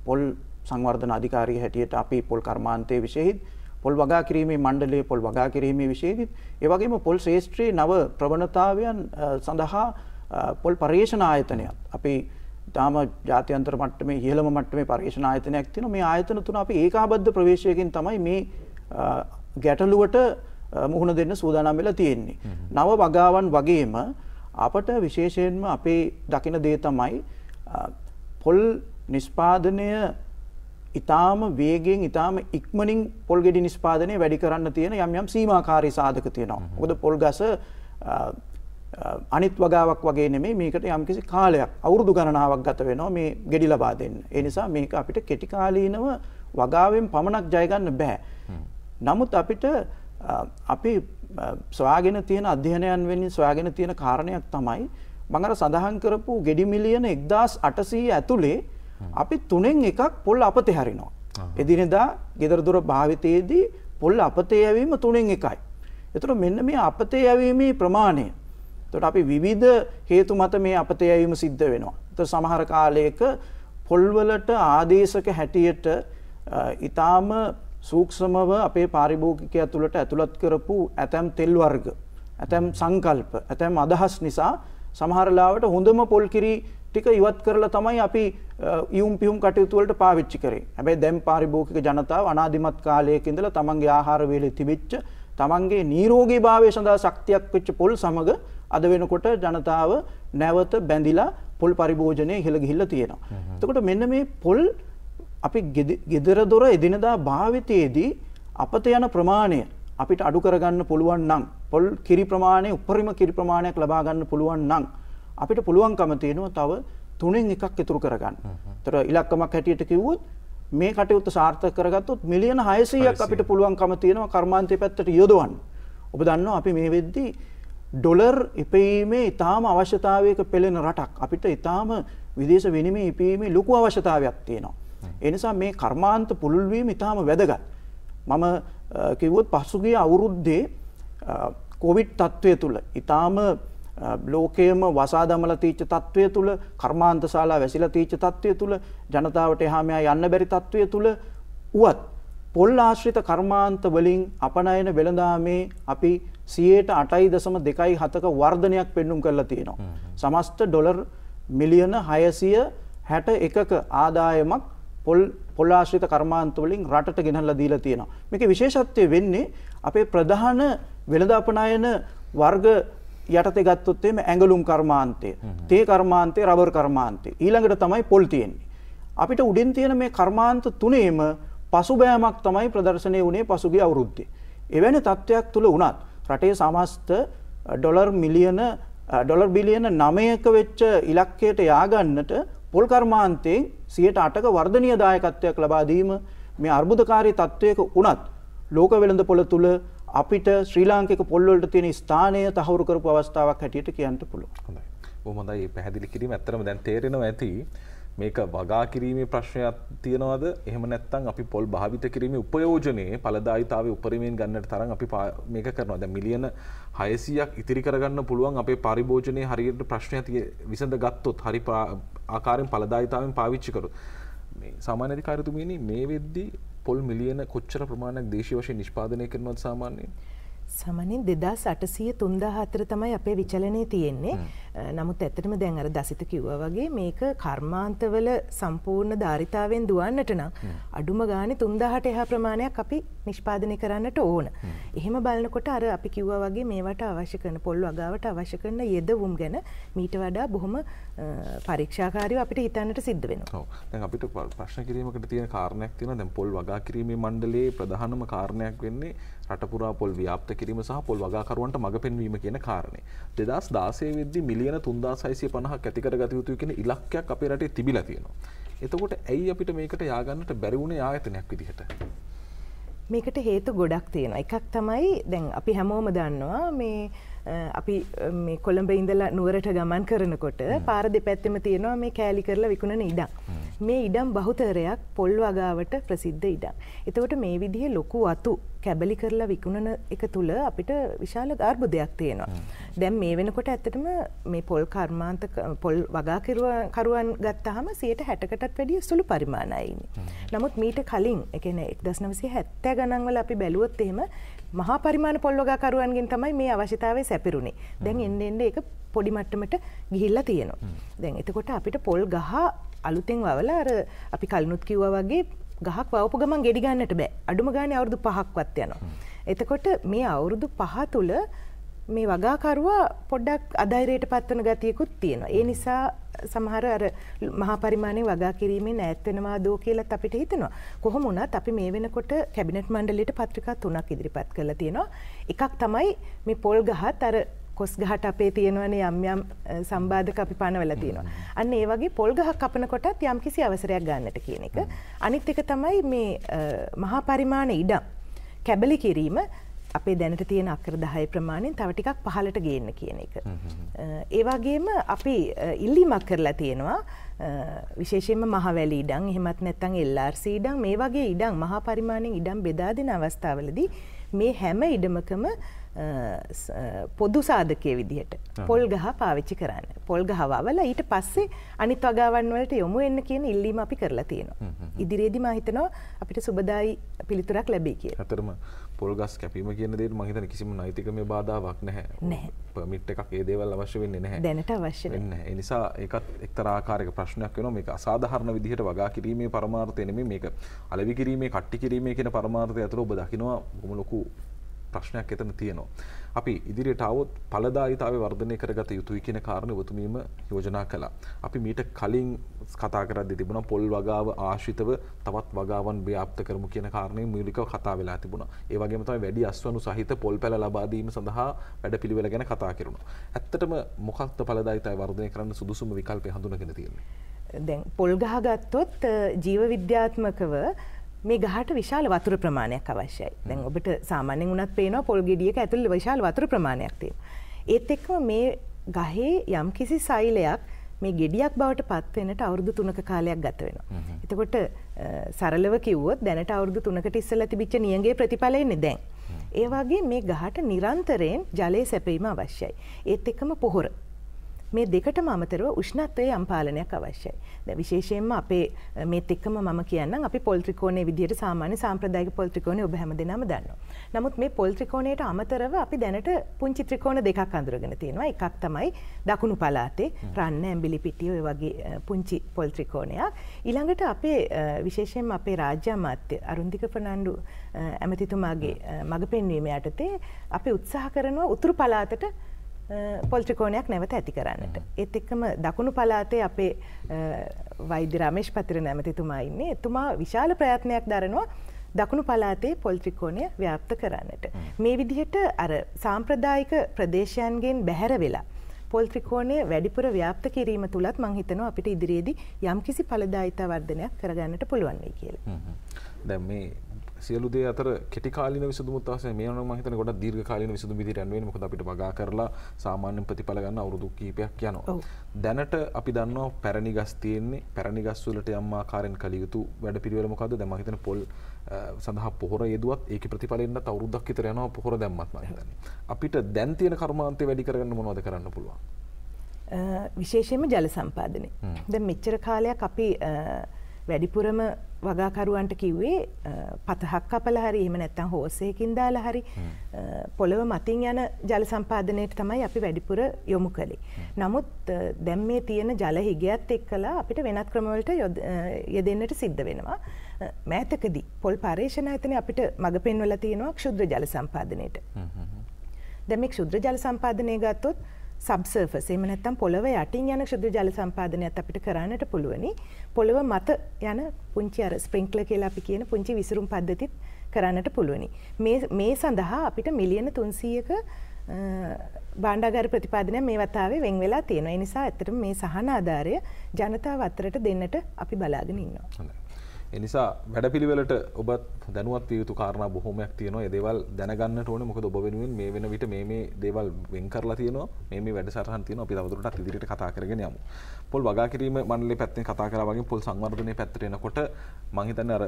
පොල් සංවර්ධන අධිකාරී හැටියට අපි පොල් කර්මාන්තය විශේහිත් පොල් වගා කිරීමේ මණ්ඩලය පොල් වගා කිරීමේ විශේෂිත් ඒ වගේම පොල් ශේෂ්ත්‍රයේ නව ප්‍රවණතාවයන් සඳහා පොල් පරිේෂණ ආයතනයත් අපි තාම ජාත්‍යන්තර මට්ටමේ ඉහළම මට්ටමේ පරිේෂණ ආයතනයක් තියෙනවා මේ ආයතන තුන අපි ඒකාබද්ධ ප්‍රවේශයකින් තමයි මේ ගැටලුවට මුහුණ දෙන්න සූදානම් වෙලා තියෙන්නේ. නව වගාවන් වගේම අපට විශේෂයෙන්ම අපේ දකින දේ තමයි පොල් නිෂ්පාදනය ඉතාම වේගෙන් ඉතාම ඉක්මනින් පොල්ගෙඩි නිස්පාදනය වැඩි කරන්න තියෙන යම් යම් සීමමාකාරී සාධක තියෙනවා. හොද පොල්ගස අනිත් වගාවක් වගේ නෙමේ මේකට යම්කිසි කාලයක් අවුරුදු ගණනාවක් ගත වෙනවා මේ ගෙඩි ලබා දෙන්න. ඒ නිසා මේක අපිට කෙටිකාලීනව වගාවෙන් පමණක් ජයගන්න බෑ. නමුත් අපිට අපි ස්වාගෙන තියෙන අධ්‍යයනයන් වෙනින් ස්වාගෙන තියෙන කාරණයක් තමයි මඟර සඳහන් කරපු ගෙඩි මිලියන එක්දස් අටසී ඇතුළේ අපි තුනෙන් එකක් පොල් අපතේ හරිනවා. එදිනෙදා ගෙදරදුර භාවිතයේදී පොල් අපතේ යැවීම තුනෙන් එකයි. එතුට මෙන්න මේ අපතේ යැවීමේ ප්‍රමාණය. තොට අපි විවිධ හේතු මත මේ අපතේ යැවීම සිද්ධ වෙනවා. ත සමහර කාලයක පොල්වලට ආදේශක හැටියට ඉතාම සූක්ෂමව අපේ පාරිභෝගිකය ඇතුළට ඇතුළත් කරපු ඇතැම් තෙල් වර්ග. ඇතැම් සංකල්ප ඇතැම් අදහස් නිසා සමහරලාවට හොඳම පොල්කිරි ටික ඉවත් කරලා තමයි අපි ඉවුම් පිහුම් කටයුතුවලට පාවිච්චි කරේ. හැබැයි දැන් පාරිභෝගික ජනතාව අනාදිමත් කාලයක ඉඳලා තමන්ගේ ආහාර වේලේ තිබිච්ච තමන්ගේ නිරෝගී භාවය සඳහා ශක්තියක් වෙච්ච පොල් සමග අද වෙනකොට ජනතාව නැවත බැඳිලා පොල් පරිභෝජනය ඉහළ ගිහිල්ලා තියෙනවා. එතකොට මෙන්න මේ පොල් අපි ගෙදර දොර එදිනදා භාවිතයේදී අපත යන ප්‍රමාණය අපිට අඩු කරගන්න පුළුවන් නම් පොල් කිරි ප්‍රමාණය උපරිම කිරි ප්‍රමාණයක් ලබා ගන්න පුළුවන් නම් අපිට පුළුවන්කම තියෙනවා තව තුනෙන් එකක් ඉතුරු කරගන්න. තොර ඉලක්කමක් හැටියට කිව්වොත් මේ කටයුත්ත සාර්ථක කරගත්තොත් මිලියන 600ක් අපිට පුළුවන්කම තියෙනවා කර්මාන්තය පැත්තට යොදවන්න. ඔබ දන්නවා අපි මේ වෙද්දී ඩොලර් ඉපීමේ ඉතාම අවශ්‍යතාවයක පෙළෙන රටක් අපිට ඉතාම විදේශ විනිමය ඉපීමේ ලොකු අවශ්‍යතාවයක් තියෙනවා. එනිසා මේ කර්මාන්ත පුළුල්වීම ඉතාම වැදගත්. මම කිව්වොත් පසුගිය අවුරුද්දේ කොවිඩ් තත්ත්වය තුළ ඉතාම ලෝකයේම වසා දමලා තීච්ච తත්වය තුල කර්මාන්ත ශාලා වැසිලා තීච්ච තත්වය තුල ජනතාවට එහා මෙහා යන්න බැරි తත්වය තුල උවත් පොල් ආශ්‍රිත කර්මාන්ත වලින් අපනයන වෙළඳාමේ අපි 8.2.7ක වර්ධනයක් පෙන්눔 කරලා තියෙනවා. සමස්ත ඩොලර් මිලියන 661ක ආදායමක් පොල් පොල් ආශ්‍රිත කර්මාන්ත වලින් රටට ගෙනල්ලා දීලා තියෙනවා. මේකේ විශේෂත්වය වෙන්නේ අපේ ප්‍රධාන වෙළඳාපනයන වර්ග යටතේ ගත්තොත් එමේ ඇඟලුම් කර්මාන්තය, තේ කර්මාන්තය, රබර් කර්මාන්තය. ඊළඟට තමයි පොල් තියෙන්නේ. අපිට උඩින් තියෙන මේ කර්මාන්ත තුනේම පසුබෑමක් තමයි ප්‍රදර්ශනය වුණේ පසුගිය අවුරුද්දේ. එවැනි තත්ත්වයක් තුල වුණත් රටේ සමස්ත ඩොලර් මිලියන ඩොලර් බිලියන 9ක වෙච්ච ඉලක්කයට ය아가න්නට පොල් කර්මාන්තයෙන් 108ක වර්ධනීය දායකත්වයක් ලබා දීම මේ අර්බුදකාරී තත්ත්වයක වුණත් ලෝක වෙළඳ පොළ තුල අපිට ශ්‍රී ලාංකික පොල්වලට තියෙන ස්ථානය තහවුරු කරපු අවස්ථාවක් හැටියට කියන්න පුළුවන්. හොඳයි. බොහොම හොඳයි. පැහැදිලි කිරීම ඇත්තටම දැන් තේරෙනවා ඇති. මේක වගා කිරීමේ ප්‍රශ්නයක් තියෙනවද? එහෙම නැත්නම් අපි පොල් භාවිත කිරීමේ උපයෝජනයේ ඵලදායිතාවයේ උපරිමයෙන් ගන්නට තරම් අපි මේක කරනවා. දැන් මිලියන 600ක් ඉතිරි කරගන්න පුළුවන් අපේ පරිභෝජනයේ හරියට ප්‍රශ්නයක් විසඳ ගත්තොත් හරි ආකාරයෙන් ඵලදායිතාවෙන් පාවිච්චි කරොත්. මේ සාමාන්‍ය අධිකාරිතුමීනි මේ වෙද්දී පොල් මිලියන කොච්චර ප්‍රමාණයක් දේශ වශය නිෂ්පාදනය කරනවත් සාමාන්‍යය සමනින් දෙදස් අටසිය තුන්දා හතර තමයි අපේ විචලනය තියෙන්නේ නමුත් ඇතටම දැන් අර දසිත කිව්ව වගේ මේක කර්මාන්තවල සම්පූර්ණ ධාරිතාවෙන් දුවන්නට නම් අඩුම ගානෙ තුන්දාහට එහා ප්‍රමාණයක් අපි නිෂ්පාදනය කරන්නට ඕන. එහෙම බලනකොට අර අපි කිව්ව වගේ මේවට අවශ්‍ය කරන පොල්ලු අගාවට අවශ්‍ය කරන යෙදවුම් ගැන මීට වඩා බොහොම පරීක්ෂාකාරීව අපිට හිතන්නට සිද්ධ වෙනවා. දැන් අපිට ප්‍රශ්න කිරීමකට තියෙන කාරණයක් තියෙනවා දැන් පොල් වගා කිරීමේ මණ්ඩලයේ ප්‍රධානම කාරණයක් වෙන්නේ රටපුරා පොල් ව්‍යාප්ත කිරීම සහ පොල් වගකරුවන්ට මඟ පෙන්වීම කියන කාරණය. දෙදස් දාසේ විද්දි මිලියන තුන්දා සයිසිය පණහ ඇතිකර ගතයුතු කියෙන ඉලක්කයක් අපේ රටේ තිබිල තියෙනවා. එතකොට ඇයි අපිට මේකට යාගන්නට බැරිවුණ ආයතනයක් විදිහට. මේකට හේතු ගොඩක් තියෙන එකක් තමයි දැන් අපි හැමෝම දන්නවා මේ අපි කොළඹ ඉඳලා නුවරට ගමන් කරනකොට පාර දෙපැත්තම තියෙනවා මේ කෑලි කරලා විකුණන ඉඩම්. මේ ඉඩම් බහුතරයක් පොල් වගාවට ප්‍රසිද්ධ ඉඩම්. එතකොට මේ විදිහ ලොකු අතු කැබලි කරලා විකුණන එක තුළ අපිට විශාල ගර්බුදයක් තියෙනවා. දැම් මේ වෙනකොට ඇත්තටම මේ පොල් කර්මාන්ත පොල් වගාකරුවන් ගත්තහම සියට හැටකටත් වැඩිය සුළු පරිමාණයිනි. නමුත් මීට කලින් එකන එක් දස් නවසේ හැත්තෑ ගණන්වල අපි බැලුවොත් එහෙම මහා පරිමාණ පොල්ලොගකරුවන්ගෙන් තමයි මේ අවශ්‍යතාවය සැපිරුණේ දැන් එන්න එන්න එක පොඩිමට්ටමට ගිහිල්ලා තියෙනවා. දැන් එතකොට අපිට පොල් ගහ අලුතෙන් වවල අර අපි කල්නුත් කිව්වා වගේ ගහක් වවපු ගමන් ගෙඩි ගන්නට බෑ. අඩුම ගානේ අවුරුදු 5ක්වත් යනවා. එතකොට මේ අවුරුදු 5 තුල මේ වගාකරුවා පොඩ්ඩක් අධෛර්යයට පත්වන ගතියකුත් තියෙනවා. ඒ නිසා සමහර අර මහා පරිමාණය වගා කිරීමෙන් ඈත්වෙනවා දෝ කියලත් අපිට හිතනවා. කොහොම වුණත් අපි මේ වෙනකොට කැබිනට් මණ්ඩලයට පත්‍රිකා තුනක් ඉදිරිපත් කරලා තියෙනවා. එකක් තමයි මේ පොල් ගහත් අර කොස් ගහට අපේ තියෙනවනේ යම් යම් සම්බාධක අපි පනවලා තියෙනවා. අන්න ඒ වගේ පොල් ගහක් කපනකොටත් යම් කිසි අවසරයක් ගන්නට කියන එක. අනිත් එක තමයි මේ මහා පරිමාණ ඉඩම් කැබලි කිරීම අපේ දැනට තියෙන අක්කර දහය ප්‍රමාණයෙන් තව ටිකක් පහලට ගේන්න කියන එක. ඒවාගේම අපි ඉල්ලිමක් කරලා තියෙනවා විශේෂෙන්ම මහවැලි ඉඩං එහෙමත් නැත්තං එල්ලාර්සි ඉඩං මේ වගේ ඉඩං මහා පරිමාණයෙන් ඉඩම් බෙදා දෙන අවස්ථාවලදී මේ හැම ඉඩමකම පොදු සාධකය විදිහට පොල් ගහ පාවිච්චි කරන්න පොල් ගහවල ඊට පස්සේ අනිත් වගාවන් වලට යොමු එන්න කියන ඉල්ලීම අපි කරලා තියෙනවා. ඉදිරියේදී මා හිතනවා අපිට සුබදායි පිළිතුරක් ලැබේ කියලා. අතරම පොල්ගස් කැපීම කියනදේ මහිතන කිසිම නයිතිකම බාධාවක් නැහැ පමිට් එකක් ඒදේවල් අවශ්‍ය වෙන්නේ නැහැ දැනට අවශ්‍ය වෙන්න එනිසා එකත් එක්තරාකාරක ප්‍රශ්නයක් වෙන මේ අසාධහරණ විදිහට වගා කිරීමේ පරමාර්ථයනෙම මේක අලවි කිරීමේ කට්ටි කිරීමේ කියෙන පරමාර්ථය ඇතුර ඔබ දකිනවා ගොම ලොකු ප්‍රශ්නයක් එතන තියෙනවා. අපි ඉදිරියට આવොත් ඵලදායිතාවය වර්ධනය කරගත යුතුයි කියන කාරණේ ඔබතුමීම යෝජනා කළා. අපි මීට කලින් කතා කරද්දී තිබුණා පොල් වගාව ආශ්‍රිතව තවත් වගාවන් ව්‍යාප්ත කරමු කියන කාරණේ මූලිකව කතා වෙලා තිබුණා. ඒ වගේම තමයි වැඩි අස්වනු සහිත පොල් පැල ලබා දීම සඳහා වැඩපිළිවෙල ගැන කතා කරනවා. ඇත්තටම මොකක්ද ඵලදායිතාවය වර්ධනය කරන්න සුදුසුම විකල්පය හඳුනාගෙන තියෙන්නේ? දැන් පොල් ගහගත්තොත් ජීව විද්‍යාත්මකව මේ ගහට විශාල වතුර ප්‍රමාණයක් අවශ්‍යයි දැන් ඔබට සාමාන්‍යෙන් වනත් පේනවා පොල් ගෙඩියක ඇතුළ විශාල වතුර ප්‍රමාණයක් තිය. ඒත් එක්ම මේ ගහේ යම් කිසි සෛලයක් මේ ගෙඩියක් බවට පත්වෙනට අවුරදු තුනක කාලයක් ගත වෙන. එතකොට සරලව කිව්වොත් දැනට අවුරදු තුනකට ඉස්සල තිබිච්ච නියගේ ප්‍රතිඵලයන්නේ දැන්. ඒවාගේ මේ ගහට නිරන්තරයෙන් ජලය සැපීම අවශ්‍යයි. ඒත් එක්කම පොහොර මේ දෙකටම අමතරව උෂ්ණත්වයේ යම් පාලනයක් අවශ්‍යයි. දැන් විශේෂයෙන්ම අපේ මේත් එක්කම මම කියන්නම් අපි පොල් ත්‍රිකෝණයේ විදියට සාමාන්‍ය සාම්ප්‍රදායික පොල් ත්‍රිකෝණය ඔබ හැමදෙනාම දන්නවා. නමුත් මේ පොල් ත්‍රිකෝණයට අමතරව අපි දැනට පුංචි ත්‍රිකෝණ දෙකක් අඳුරගෙන තියෙනවා. එකක් තමයි දකුණු පළාතේ රන්න ඇඹිලි පිටිය ඔය වගේ පුංචි පොල් ත්‍රිකෝණයක්. ඊළඟට අපේ විශේෂයෙන්ම අපේ රාජ්‍ය අමාත්‍ය අරුන්දික ෆර්නාන්ඩු ඇමතිතුමාගේ මඟ පෙන්වීම යටතේ අපි උත්සාහ කරනවා උතුරු පළාතට පොල්ත්‍රිකෝණයක් නැවත ඇති කරන්නට. ඒත් එක්කම දකුණු පලාතේ අපේ වෛද්‍ය රමේෂ් පතිර නැමතිතුමා ඉන්නේ එතුමා විශාල ප්‍රයත්නයක් දරනවා දකුණු පලාතේ පොල්ත්‍රිකෝණය ව්‍යාප්ත කරන්නට. මේ විදිහට අර සාම්ප්‍රදායික ප්‍රදේශයන්ගෙන් බැහැර වෙලා. පොල්ත්‍රිකෝණය වැඩිපුර ව්‍යාප්ත කිරීම තුළත් මංහිතනවා අපිට ඉදිරියේදී යම් කිසි පලදායිතා වර්ධනයක් කරගන්නට පුළුවන් වේ කියලා. දැම් මේ සියලුදේ අතර කෙටිකාලන විසදුමත්ස මේ මහිත ගොඩ දීර්ග කාලන විසදු විදි රැන්ුව මොකද අපිට බා කරලා සාමාන්‍යෙන් ප්‍රතිඵල ගන්න අවුරුදු කීපයක් යනවා. දැනට අපි දන්න පැරණි ගස් තියෙන්නේ පැරණි ගස්වලට යම්මා කාරෙන් කලියයුතු වැඩ පිරිවල මොකද දැම හිතන පොල් සඳහ පොහොර යෙදුවත් ඒක ප්‍රතිඵලන්න අවුරුද්දක් තරයනවා පොහොර දැම්මත් මහිතන. අපිට දැන්තියන කර්මාන්තය වැඩි කරන්න මොනොද කරන්න පුළුවන්. විශේෂයම ජල සම්පාදනය. ද මෙච්චර කාලයක් අපි වැඩිපුරම වගාකරුවන්ට කිව්වේ පතහක් අපල හරි එහෙම නැත්තම් හෝසයකින් දාලා හරි පොළව මතින් යන ජල සම්පාදනයට තමයි අපි වැඩිපුර යොමු කළේ. නමුත් දැන් මේ තියෙන ජල හිගයත් එක්කලා අපිට වෙනත් ක්‍රමවලට යෙදෙන්නට සිද්ධ වෙනවා. මෑතකදී පොල් පර්යේෂණ ආයතනය අපිට මඟ පෙන්වලා තියෙනවා ක්ෂුද්‍ර ජල සම්පාදනයට. දැන් මේ ක්ෂුද්‍ර ජල සම්පාදනය ගත්තොත් සබ්සර්ෆස් එහෙම නැත්නම් පොළව යටින් යන ක්ෂුද්‍ර ජල සම්පාදනයත් අපිට කරන්නට පුළුවනි. පොළව මත යන පුංචි අර ස්ප්‍රින්ක්ලර් කියලා අපි කියන පුංචි විසිරුම් පද්ධතිත් කරන්නට පුළුවනි. මේ මේ සඳහා අපිට මිලියන 300ක බාණ්ඩාගාර ප්‍රතිපාදනය මේ වතාවේ වෙන් වෙලා තියෙනවා. ඒ නිසා ඇත්තටම මේ සහන ආධාරය ජනතාව අතරට දෙන්නට අපි බලාගෙන ඉන්නවා. හොඳයි. එනිසා වැඩපිළිවෙලට ඔබත් දැනුවත් යුතු කාරණ බොහොමයක් තියනවා ඒදේවල් දැනගන්න ඕන මොකද ඔබ වෙනුවෙන් මේ වෙන විට මේ මේ දේවල් වෙන් කරලා තියෙනවා මේ මේ වැඩසටහන් තියෙනවා අපි තවදුරටත් ඉදිරියට කතා කරගෙන යමු. පොල් වගා කිරීම මණ්ඩලයේ පැත්තෙන් කතා කරා වගේ පොල් සංවර්ධනයේ පැත්තට එනකොට මම හිතන්නේ අර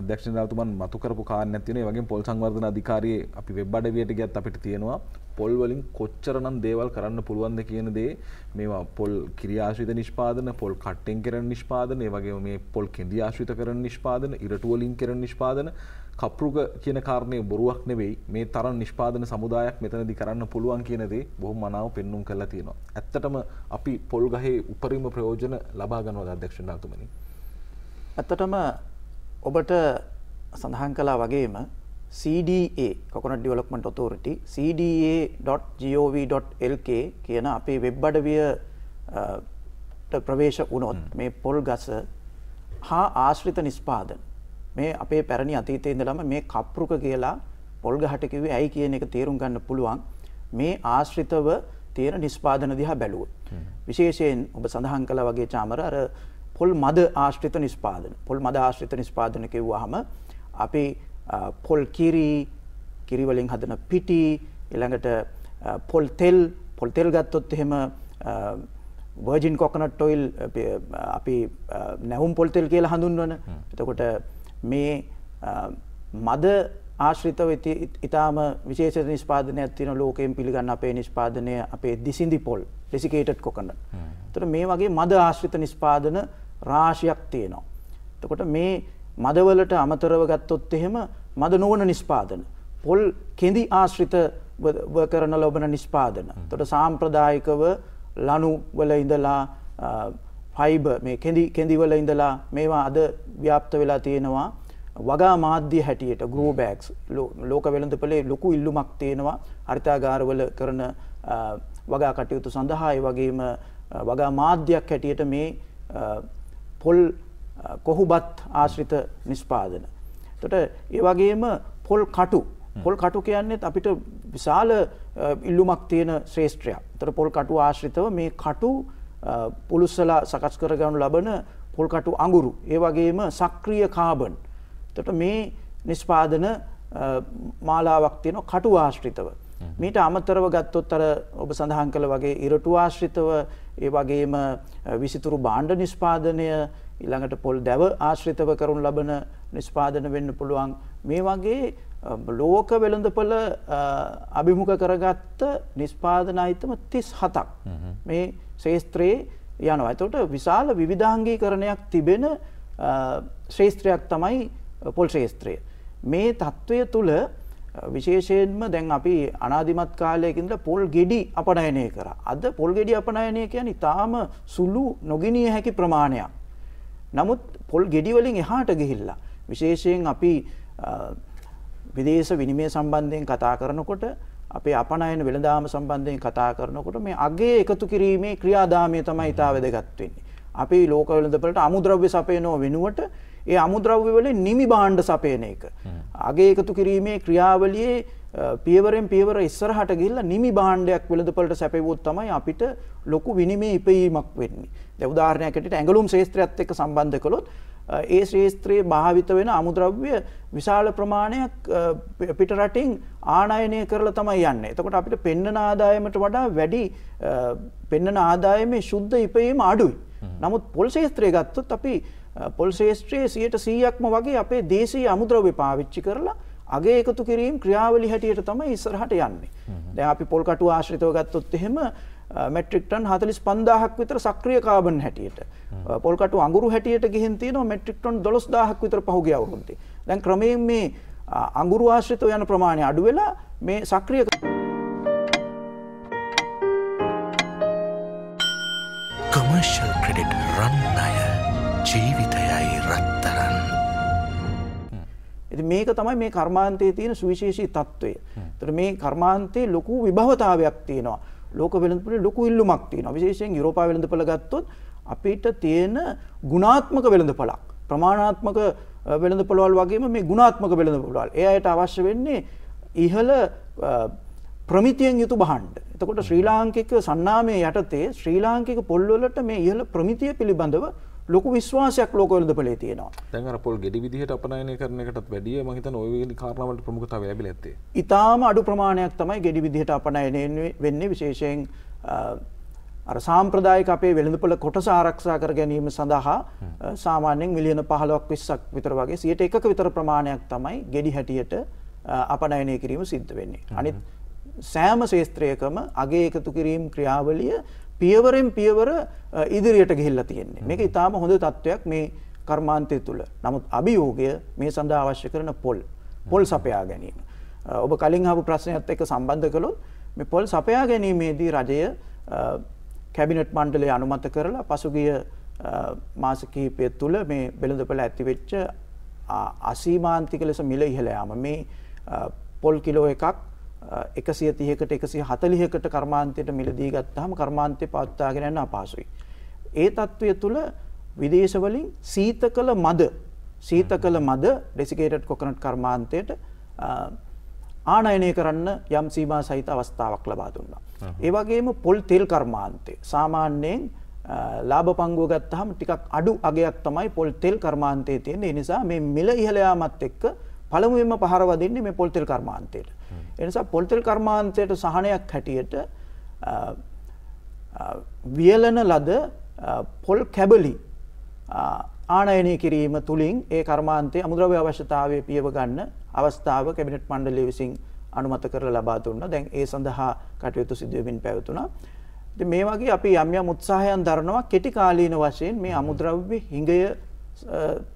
අධ්‍යක්ෂ නිලධාරිතුමන් මතු කරපු කාරණයක් තියෙනවා ඒ වගේම පොල් සංවර්ධන අධිකාරියේ අපි වෙබ් අඩවියට ගියත් අපිට තියෙනවා පොල්වලින් කොච්චරනම් දේවල් කරන්න පුළුවන්ද කියන දේ මේවා පොල් කිරියාශ්විත නිෂ්පාදන පොල් කට්ටෙන් කරන නිෂ්පාදන ඒ වගේ මේ පොල් කෙඳි ආශ්විත කරන නිෂ්පාදන ඉරටුවලින් කරන නිෂ්පාදන කප්රුග කියන කාරණය බොරුවක් නෙවෙයි මේ තරම් නිෂ්පාදන සමුදායක් මෙතනදි කරන්න පුළුවන් කියනදේ බොහොම මනාව පෙන්නුම් කරලා තියෙනවා. ඇත්තටම අපි පොල් ගහේ උපරිම ප්‍රයෝජන ලබා ගන්නවද අධ්‍යක්ෂ නාතුමනි? ඇත්තටම ඔබට සඳහන් කළා වගේම CDA කොකොනට ඩිවලොක්මන්ට් ඔතෝරිටි cda.gov.lk කියන අපේ වෙබ් අඩවිය ප්‍රවේශ වුණොත් මේ පොල් ගස හා ආශ්‍රිත නිස්පාදන මේ අපේ පැරණි අතීතය ඉඳලම මේ කප්රුක කියලා පොල් ගහට කිව්වේ ඇයි කියන එක තේරුම් ගන්න පුළුවන් මේ ආශ්‍රිතව තියෙන නිස්පාදන දිහා බැලුව. විශේෂයෙන් ඔබ සඳහන් කළ වගේ චාමර අර පොල් මද ආශ්‍රිත නිස්පාදන පොල් මද ආශ්‍රිත නිස්පාදන කිව්වහම අපි පොල් කිරි කිරිවලින් හදන පිටි එළඟට පොල් තෙල් පොල් තෙල් ගත්තොත් එහෙම වර්ජින් කොකනට් ඔයිල් අපි නැහුම් පොල් තෙල් කියලා හඳුන්වන එතකොට මේ මද ආශ්‍රිතව ඉතාම විශේෂ නිස්පාදනයක් තියෙන ලෝකයෙන් පිළිගන්න අපේ නිෂ්පාදනය අපේ දිසිදි පොල් ෙසිකේට් කොකන්න. තොට මේ වගේ මද ආශ්‍රිත නිස්පාදන රාශයක් තියෙනවා. තකොට මේ මදවලට අමතරව ගත්තොත් එහෙම මද නොවන නිස්පාදන. පොල් කෙඳි ආශ්‍රිත කරන ලොබන නිස්පාදන. තොට සාම්ප්‍රදායිකව ලනු වල ඉඳලා ෆයිබ මේ කෙදිවල ඉඳලා මේවා අද ව්‍යාප්ත වෙලා තියෙනවා. වගා මාධ්‍ය හැටියට ගෝබෑක්ස් ලෝක වෙළඳපලේ ලොකු ඉල්ලුමක් තියෙනවා අරිතාගාරවල කරන වගා කටයුතු සඳහාය වගේම වගා මාධ්‍යයක් හැටියට මේ පොල් කොහුබත් ආශ්‍රිත නිෂ්පාදන. තොට ඒ වගේම පොල් කටු පොල් කටු කියන්නෙත් අපිට විශාල ඉල්ලුමක් තියෙන ශ්‍රේෂත්‍රයක් තොට පොල් කටු ආශ්‍රිතව මේ කටු පුළුස්සල සකස් කරගනු ලබන පොල්කටු අඟුරු ඒ වගේම සක්‍රිය කාබන් තොට මේ නිෂ්පාදන මාලාවක් තියෙන කටු ආශ්‍රිතව මීට අමතරව ගත්තොත් අර ඔබ සඳහන් කළ වගේ ඉරටු ආශ්‍රිතව ඒ වගේම විසිතුරු බාණ්ඩ නිෂ්පාදනය ඉළඟට පොල් දැව ආශ්‍රිතව කරුන් ලබන නිස්පාදන වෙන්න පුළුවන්. මේ වගේ ලෝක වෙළඳපොල අභිමුඛ කරගත්ත නිස්පාදන අයිතම තිස් හතක් මේ ශේස්ත්‍රයේ යනවා. එතකොට විශාල විවිධාංගී කරණයක් තිබෙන ශ්‍රේෂත්‍රයක් තමයි පොල් ශේස්ත්‍රය. මේ තත්ත්වය තුළ විශේෂයෙන්ම දැන් අපි අනාධිමත් කාලයකින්ද පොල් ගෙඩි අපනයනය කර. අද පොල් ගෙඩි අපනයනය කියන ඉතාම සුළු නොගිනිය හැකි ප්‍රමාණයක්. නමුත් පොල් ගෙඩිවලින් එහාට ගිහිල්ලා. විශේෂයෙන් අපි විදේශ විනිමය සම්බන්ධයෙන් කතා කරනකොට අපේ අපනයන වෙළදාම සම්බන්ධයෙන් කතා කරනකොට මේ අගේ එකතු කිරීමේ ක්‍රියාදාමය තමයි ඉතා වැදගත් වෙන්නේ. අපි ලෝක වෙළඳපොළට අමුද්‍රව්‍ය සපයනෝ වෙනුවට ඒ අමුද්‍රව්‍ය වල නිමි භාණ්ඩ සපයන එක. අගේ එකතු කිරීමේ ක්‍රියාවලියේ පියවරෙන් පියවර ඉස්සරහට ගිහිල්ලා නිමි භාණ්ඩයක් වෙළඳපොළට සැපෙවුවොත් තමයි අපිට ලොකු විනිමය ඉපීමක් වෙන්නේ. දැන් උදාහරණයක් ඇටියට ඇඟලුම් ශාස්ත්‍රයත් එක්ක සම්බන්ධ කළොත් ඒ ශාස්ත්‍රයේ භාවිත වෙන අමුද්‍රව්‍ය විශාල ප්‍රමාණයක් පිට රටින් ආනයනය කරලා තමයි යන්නේ. එතකොට අපිට පෙන්නන ආදායමට වඩා වැඩි පෙන්නන ආදායමේ සුද්ධ ඉපයීම අඩුයි. නමුත් පොල් ශාස්ත්‍රය ගත්තොත් අපි පොල් ශාස්ත්‍රයේ 100%ක්ම වගේ අපේ දේශීය අමුද්‍රව්‍ය පාවිච්චි කරලා අගේ එකතු කිරීම ක්‍රියාවලි හැටියට තමයි ඉස්සරහට යන්නේ. දැන් අපි පොල් කටුව ආශ්‍රිතව ගත්තොත් එහෙම මෙට්‍රික් ටන් 45000ක් විතර සක්‍රීය කාබන් හැටියට. පොල් කටුව අඟුරු හැටියට ගිහින් තියෙනවා මෙට්‍රික් ටන් 12000ක් විතර පහුගිය අවුරුද්දේ. දැන් ක්‍රමයෙන් මේ අඟුරු ආශ්‍රිතව යන ප්‍රමාණය අඩු වෙලා මේ සක්‍රීය commercial credit රන් ණය ජීවිතයයි රත්තරන් ඉතින් මේක තමයි මේ කර්මාන්තයේ තියෙන සුවිශේෂී తত্ত্বය. ඒතර මේ කර්මාන්තයේ ලොකු විභවතාවයක් තියෙනවා. ලෝක වෙළඳපොලේ ලොකු ඉල්ලුමක් තියෙනවා. විශේෂයෙන් යුරෝපා වෙළඳපොළ ගත්තොත් අපිට තියෙන ගුණාත්මක වෙළඳපොළක්. ප්‍රමාණාත්මක වෙළඳපොළවල් වගේම මේ ගුණාත්මක වෙළඳපොළවල්. ඒ අයට අවශ්‍ය වෙන්නේ ඉහළ ප්‍රමිතියෙන් යුතු බහන්ඩ. එතකොට ශ්‍රී ලාංකික සන්නාමය යටතේ ශ්‍රී ලාංකික පොල්වලට මේ ඉහළ ප්‍රමිතිය පිළිබඳව ලොකු විශ්වාසයක් ලෝකවලද පලේ තියෙනවා තැන් පොල් ගෙඩි විදිහට අපනයනය කරනකටත් වැඩිය මහිත ඔය කාරණාවට ප්‍රමුඛතාව ලැබි ඇත්තේ ඉතාම අඩු ප්‍රමාණයක් තමයි ගෙඩි විදිහට අපනයනයෙන් වෙන්නේ විශේෂයෙන් අර සාම්ප්‍රදායක අපේ වෙළඳපොළ කොටස ආරක්ෂා කර ගැනීම සඳහා සාමාන්‍යයෙන් මිලියන 15ක් 20ක් විතර වගේ 101ක විතර ප්‍රමාණයක් තමයි ගෙඩි හැටියට අපනයනය කිරීම සිද්ධ වෙන්නේ. අනිත් සෑම ශේස්ත්‍රයකම අගේ එකතු කිරීම ක්‍රියාවලිය පියවරෙන් පියවර ඉදිරියට ගිහිල්ල තියෙන්නේ මේක ඉතාම හොඳ තත්ත්වයක් මේ කර්මාන්තය තුළ නමුත් අභියෝගය මේ සඳහා අවශ්‍ය කරන පොල් පොල් සපයා ගැනීම. ඔබ කලින් හපු ප්‍රශ්නයත් එක සම්බන්ධ කළොත් මේ පොල් සපයා ගැනීමේදී රජය කැබිනට් මණ්ඩලය අනුමත කරලා පසුගිය මාස කිහිපය තුළ මේ බෙළඳපළ ඇතිවෙච්ච අසීමාන්තික ලෙස මිල ඉහළ යාම මේ පොල් කිලෝ එකක් එකසිය තියකට එකසි හතලිහකට කර්මාන්තයට මිලදී ගත්තහම කරමාන්තය පවත්තාගෙනන්න අපාසුයි. ඒ තත්ත්වය තුළ විදේශවලින් සීත කළ මද සීත කළ මද ඩෙසිකේටඩ් කොකනට් කර්මාන්තයට ආනයනය කරන්න යම් සීමා සහිත අවස්ථාවක් ලබා දුන්නා. ඒවගේම පොල් තෙල් කර්මාන්තය සාමාන්‍යයෙන් ලාබ පංගුව ගත්තහම ටිකක් අඩු අගයක් තමයි පොල් තෙල් කර්මාන්තය තියෙන්නේ නිසා මේ මිල ඉහලයාමත් එක්ක පළමුුවම පහරවදින්නේ මේ පොල්තෙල් කර්මාන්තයට එනිසා පොල්තල් කර්මාන්තයට සහනයක් හැටියට වියලන ලද පොල් කැබලි ආනයනය කිරීම තුළින් ඒ කර්මාන්තය අමුද්‍රව්‍ය අවශ්‍යතාවය පියව ගන්න අවස්ථාව කැබිනට් මණ්ඩලය විසින් අනුමත කරලා ලබා දුන්න දැන් ඒ සඳහා කටයුතු සිදුවමින් පැවතුනා. ඉතින් මේ වගේ අපි යම් යම් උත්සාහයන් දරනවා කෙටි කාලීන වශයෙන් මේ අමුද්‍රව්‍ය හිඟය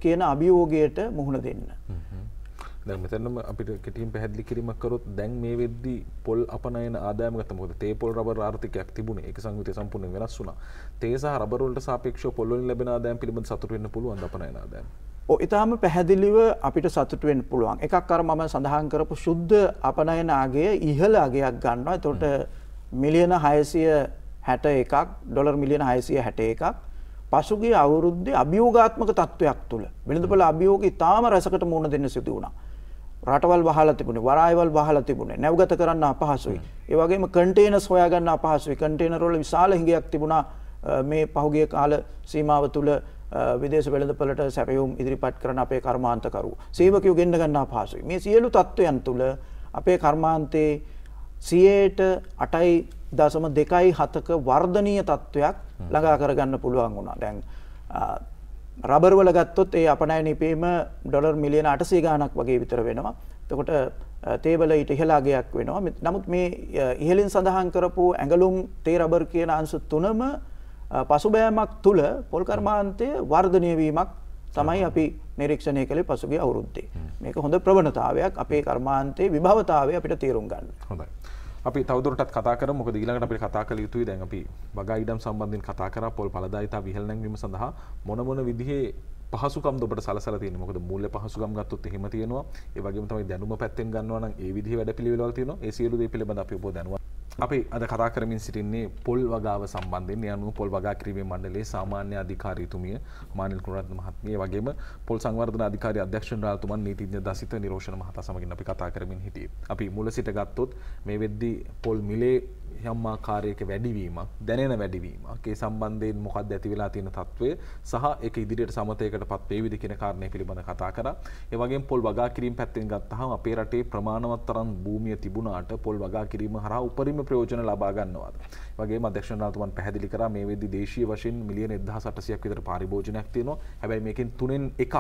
කියන අභියෝගයට මුහුණ දෙන්න. දැ මෙතනම අපිට කෙටින් පැහැදිලි කිරීමක්කරොත් දැන් මේ වෙද්දි පොල් අපනයන ආදායමගත මොද තේ පොල් රබ ආර්ථකයක් තිබුණ එක සංගතය සම්පූර්ණ වෙනස් වුනා තේස රබරොල්ට සාපේක්ෂ පොල්ලින් ලැබෙන ආදායම් පිළිබඳ සතුටවෙන්න පුළුවන් අපනයන ආදායම් ඉතාම පැහැදිලිව අපිට සතුටුවෙන් පුළුවන් එකක් අර මම සඳහන් කරපු ශුද්ධ අපනයනාගේ ඉහළ අගයක් ගන්නවා තොට මිලියන හයසිය හැට එකක් ඩොර් මිලියන හයසිය හැට එකක් පසුගේ අවුරුද්ධ අභියෝගාත්මක තත්ත්වයක් තුළ වෙළඳපල අභියෝග ඉතාම රැසකට මුණ දෙන්න සිදුවුණා රටවල් වහලා තිබුණේ වරායවල් වහලා තිබුණේ නැවගත කරන්න අපහසුයි. ඒ වගේම කන්ටේනර්ස් හොයාගන්න අපහසුයි. කන්ටේනර් වල විශාල හිඟයක් තිබුණා මේ පහුගිය කාල සීමාව තුළ විදේශ වෙළඳපළට සැපයුම් ඉදිරිපත් කරන අපේ කර්මාන්තකරු සේවකයෝ ගෙන්න ගන්න අපහසුයි. මේ සියලු තත්ත්වයන් තුළ අපේ කර්මාන්තයේ සියයට අටයි දසම දෙකයි හතක වර්ධනීය තත්ත්වයක් ළඟා කරගන්න පුළුවන් වුණා. දැන් රබර්වල ගත්තොත් ඒ අපනෑ නිපීම ඩොර් මිලියන අටසේ ගානක් වගේ විතර වෙනවා. තකොට තේබල ඊට ඉහලාගයක් වෙනවා. නමුත් මේ ඉහලින් සඳහන් කරපු ඇඟලුම් තේ රබර් කියන අංශු තුනම පසුබෑමක් තුළ පොල්කර්මාන්තය වර්ධනයවීමක් තමයි අපි නිරීක්ෂණය කළේ පසුගේ අවුරුද්දේ. මේක හොඳ ප්‍රවණතාවයක් අපේ කර්මාන්තයේ විභවතාවය අපිට තේරුම් ගන්න. හොඳයි. අපි තවදුරටත් කතා කර මොකද ඊළඟට අපිට කතා කළ යුතුයි දැන් අපි වගා ඉඩම් සම්බන්ධයෙන් කතා කරා පොල් පළදායිතා විහළණැන්වීම සඳහා මොන මොන විදිහේ පහසුකම් ඔබට සලසල තියෙන මොකද මුල්ල පහසුකම් ගත්තොත් එහෙම තියෙනවා ඒ වගේම තමයි දැනුම පැත්තෙන් ගන්නවා නම් ඒ විදිහේ වැඩපිළිවෙළවල් තියෙනවා ඒ සියලු දේ පිළිබඳ අපි ඔබ දැනුවත් අපි අද කතා කරමින් සිටින්නේ පොල් වගාව සම්බන්ධයෙන් යනුව පොල් වගා කිරීමේ මණ්ඩලයේ සාමාන්‍ය අධිකාරීතුමිය මානිල් කුණරත්න මහත්මිය වගේම පොල් සංවර්ධන අධිකාරී අධ්‍යක්ෂ ජනරාල්තුමන් නීතිඥ දසිත නිරෝෂණ මහතා සමගින් අපි කතා කරමින් හිටියේ. අපි මුල සිට ගත්තොත් මේ වෙද්දී පොල් මිලේ යම්මාකාරයක වැඩිවීමක් දැනෙන වැඩිවීමක් ඒ සම්බන්ධයෙන් මොකක්ද ඇති වෙලා තියෙන තත්ත්වය සහ ඒක ඉදිරියට සමතයකට පත් වේවිද කියන කාරණය පිළිබඳ කතා කරා. ඒ වගේම පොල් වගා කිරීම පැත්තෙන් ගත්තහම අපේ රටේ ප්‍රමාණවත් තරම් භූමිය තිබුණාට පොල් වගා කිරීම හරහා උපරිම ප්‍රයෝජන ලබා ගන්නවාද. වගේම අධ්‍යක්ෂණාලතුමන් පැහැදිලි කරා මේ වෙද්දී දේශීය වශයෙන් මිලියන 1800ක් විතර පාරිභෝජනයක් තියෙනවා. හැබැයි මේකෙන් තුනෙන් එකක්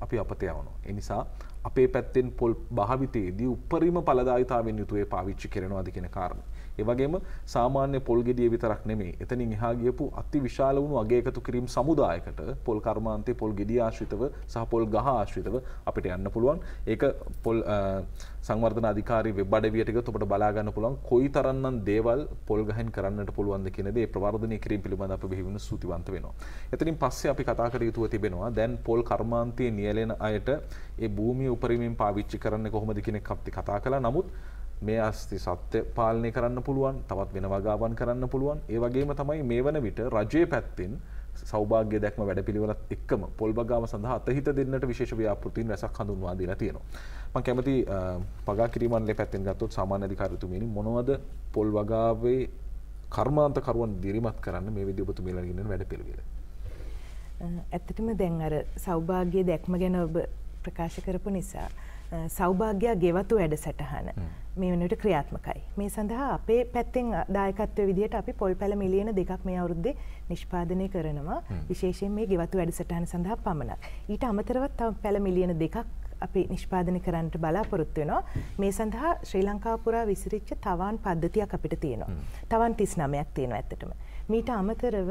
අපි අපතේ යවනවා. ඒ නිසා අපේ පැත්තෙන් පොල් භාවිතයේදී උපරිම ඵලදායිතාවෙන් යුතුව පාවිච්චි කරනවාද කියන කාරණා ඒවගේම සාමාන්‍ය පොල් ගෙඩිය විතරක් නෙමේ එතනින් එහා ගියපු අති විශාල වුණු අගේ එකතු කිරීම් සමුදායකට පොල් කර්මාන්තය පොල් ගෙඩිය ආශ්‍රිතව සහ පොල් ගහ ආශ්‍රිතව අපිට යන්න පුළුවන් ඒක පොල් සංවර්ධන අධිකාරී වෙබ් අඩවියට ගියොත් ඔබට බලා ගන්න පුළුවන් කොයි තරම්නම් දේවල් පොල් ගහෙන් කරන්නට පුළුවන්ද කියන දේ ප්‍රවර්ධනය කිරීම පිළිබඳ අප බෙහෙවින් සූතිවන්ත වෙනවා. එතනින් පස්සේ අපි කතා කර යුතුව තිබෙනවා දැන් පොල් කර්මාන්තයේ නියැලෙන අයට ඒ භූමිය උපරිමයෙන් පාවිච්චි කරන්න කොහොමද කියන එක අපි කතා කළා. නමුත් මේ අස්ති සත්‍ය පාලනය කරන්න පුළුවන් තවත් වෙන වගාවන් කරන්න පුළුවන් ඒ වගේම තමයි මේ වන විට රජයේ පැත්තෙන් සෞභාග්‍ය දැක්ම වැඩ පිළිවෙලත් එක්කම පොල්බගාම සඳහා අතහිත දෙන්නට විශේෂ ව්‍යාපෘතීන් රැසක් හඳුන්වා දීලා තියෙනවා. මම කැමති පගා කිරිමන්ලේ පැත්තෙන් ගත්තොත් සාමාන්‍ය අධිකාරීතුමීනි මොනවද පොල් වගාවේ කර්මාන්තකරුවන් දිරිමත් කරන්න මේ විදිහ ඔබතුමීලා ගින්න වැඩ පිළිවෙල? ඇත්තටම දැන් අර සෞභාග්‍ය දැක්ම ගැන ඔබ ප්‍රකාශ කරපු නිසා සෞභාග්‍යයා ගෙවතු වැඩ සටහන මේ වනට ක්‍රියාත්මකයි. මේ සඳහා අපේ පැත්තෙන් දායකත්ව විදිහට අපි පොල් පැල මිලියන දෙකක් මේ අවුරුද්දේ නිෂ්පාදනය කරනවා විශේෂයෙන් මේ ගෙවතු වැඩසටහන සඳහා පමණක්. ඊට අමතරවත් තව පැල මිලියන දෙකක් අපි නිෂ්පාදන කරන්නට බලාපොරොත්තු වෙනවා. මේ සඳහා ශ්‍රී ලංකාපුරා විසිරිච්ච තවන් පද්ධතියක් අපිට තියෙනවා. තවන් තිස් නමයක් තියෙනවා ඇත්තටම. මීට අමතරව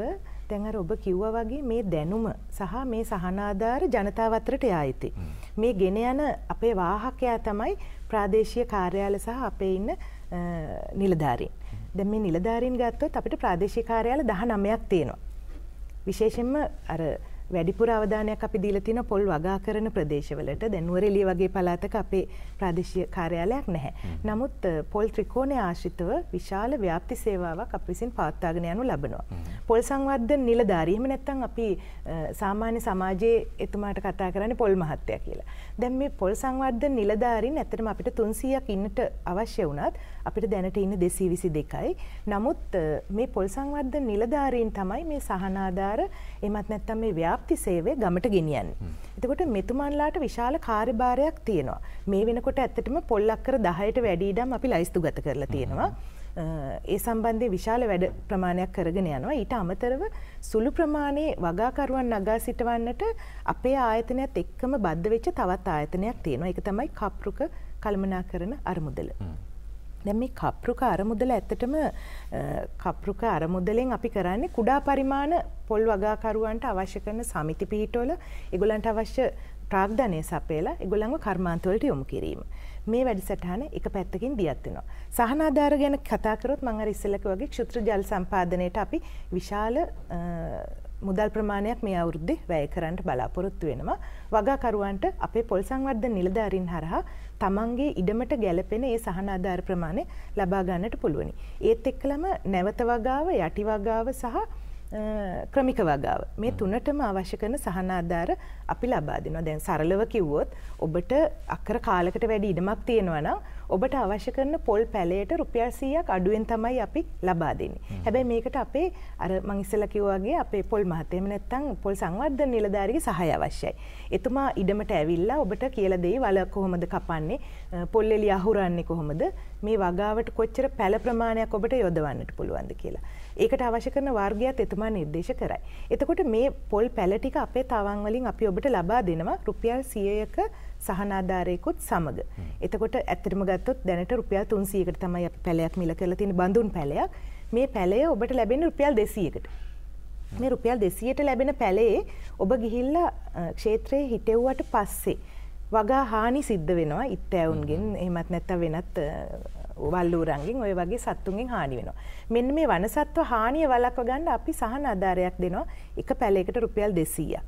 දැන් අර ඔබ කිව්වා වගේ මේ දැනුම සහ මේ සහනාධාර ජනතාව අතරට යා යුතුයි. මේ ගෙන යන අපේ වාහකයා තමයි ප්‍රාදේශීය කාර්යාල සහ අපේ ඉන්න නිලධාරීන්. දැන් මේ නිලධාරීන් ගත්තොත් අපිට ප්‍රාදේශීය කාර්යාල 19ක් තියෙනවා. විශේෂයෙන්ම අර වැඩිපුර අවධානයක් අපි දීලා තියෙන පොල් වගා කරන ප්‍රදේශවලට දැන් නුවරඑළිය වගේ පළාතක අපේ ප්‍රාදේශීය කාර්යාලයක් නැහැ. නමුත් පොල් ත්‍රිකෝණය ආශ්‍රිතව විශාල ව්‍යාප්ති සේවාවක් අප විසින් පවත්වාගෙන යනු ලබනවා. පොල් සංවර්ධන නිලධාරී එහෙම නැත්නම් අපි සාමාන්‍ය සමාජයේ එතුමාට කතා කරන්නේ පොල් මහත්තයා කියලා. දැන් මේ පොල් සංවර්ධන නිලධාරීන් ඇත්තටම අපිට 300ක් ඉන්නට අවශ්‍ය වුණත් අපිට දැනට ඉන්න දෙසී විසි දෙකයි. නමුත් මේ පොල් සංවර්ධ නිලධාරීන් තමයි මේ සහනාධාර එමත් නැත්තම් මේ ව්‍යාප්ති සේවය ගමට ගෙනියන්. එතකොට මෙතුමන්ලාට විශාල කාර්භාරයක් තියෙනවා. මේ වෙනකොට ඇත්තටම පොල්ලක්කර දහයට වැඩීඩම් අපි ලයිස්තු ගත කරලා තියෙනවා. ඒ සම්බන්ධය විශාල වැඩ ප්‍රමාණයක් කරගෙන යනවා ඊට අමතරව සුළු ප්‍රමාණයේ වගාකරුවන් නගා සිටවන්නට අපේ ආයතනයත් එක්කම බද්ධ වෙච්ච තවත් ආයතනයක් තියෙනවා එක තමයි කප්රුක කළමනා කරන අරමුදල. දැ මේ කප්රුක අරමුදල ඇත්තටම කප්රුක අරමුදලෙන් අපි කරන්නේ කුඩා පරිමාණ පොල් වගාකරුවන්ට අවශ්‍ය කරන සමිති පිහිටෝල එගොලන්ට අවශ්‍ය ප්‍රාග්ධනය සපේලා එගොළන්ව කර්මාන්තවලට යොමු කිරීම. මේ වැඩසටහන එක පැත්තකින් දියත්වෙනවා. සහනාධාර ගැන කතාකරොත් මං අර ඉස්සලක වගේ ක්ෂුත්‍ර ජල් සම්පාදනයට අපි විශාල මුදල් ප්‍රමාණයක් මේ අවුරුද්දේ වැය කරන්න බලාපොරොත්තු වෙනවා. වගාකරුවන්ට අපේ පොල් සංවර්ධන නිලධාරීන් හරහා තමන්ගේ ඉඩමට ගැලපෙන ඒ සහන ආධාර ප්‍රමාණය ලබා ගන්නට පුළුවනි. ඒත් එක්කලම නැවත වගාව, යටි වගාව සහ ක්‍රමික වගාව මේ තුනටම අවශ්‍ය කරන සහනාධාර අපි ලබා දෙනවා. දැන් සරලව කිව්වොත් ඔබට අක්කර කාලකට වැඩි ඉඩමක් තියෙනවා නම් ඔබට අවශ්‍ය කරන පොල් පැලයට රුපියල් 100ක් අඩුවෙන් තමයි අපි ලබා දෙන්නේ. හැබැයි මේකට අපේ අර මං ඉස්සෙල්ලා කිව්වා වගේ අපේ පොල් මහත්මයා නැත්තම් පොල් සංවර්ධන නිලධාරිගේ සහාය අවශ්‍යයි. එතුමා ඉඩමට ඇවිල්ලා ඔබට කියලා දෙයි වල කොහොමද කපන්නේ, පොල් එළිය අහුරන්නේ කොහොමද, මේ වගාවට කොච්චර පැල ප්‍රමාණයක් ඔබට යොදවන්නට පුළුවන්ද කියලා. ඒකට අවශ්‍ය කරන වර්ගයක්ත් එතුමා නිර්දේශ කරයි. එතකොට මේ පොල් පැලටික අපේ තවන්වලින් අපි ඔබට ලබා දෙනවා රුපියල් සියයක සහනාධාරයකුත් සමඟ. එතකොට ඇතරම ගත්තොත් දැනට රුපියල් තුන් සියකට තමයි පැලයක් මිල කරලා තියෙන බඳුන් පැලයක් මේ පැලය ඔබට ලැබෙන රුපියල් දෙසියකට. මේ රුපියල් දෙසියට ලැබෙන පැලේ ඔබ ගිහිල්ල ක්ෂේත්‍රයේ හිටෙව්වට පස්සේ. වගා හානි සිද්ධ වෙනවා ඉත්තඇවුන්ගෙන් එහමත් නැත්ත වෙනත් වල්ලූරන්ගෙන් ඔය වගේ සත්තුන්ගෙන් හානි වෙනවා. මෙන්න මේ වනසත්ව හානිය වලක්ව ගන්න අපි සහන ආධාරයක් දෙනවා එක පැලයකට රුපියල් 200ක්.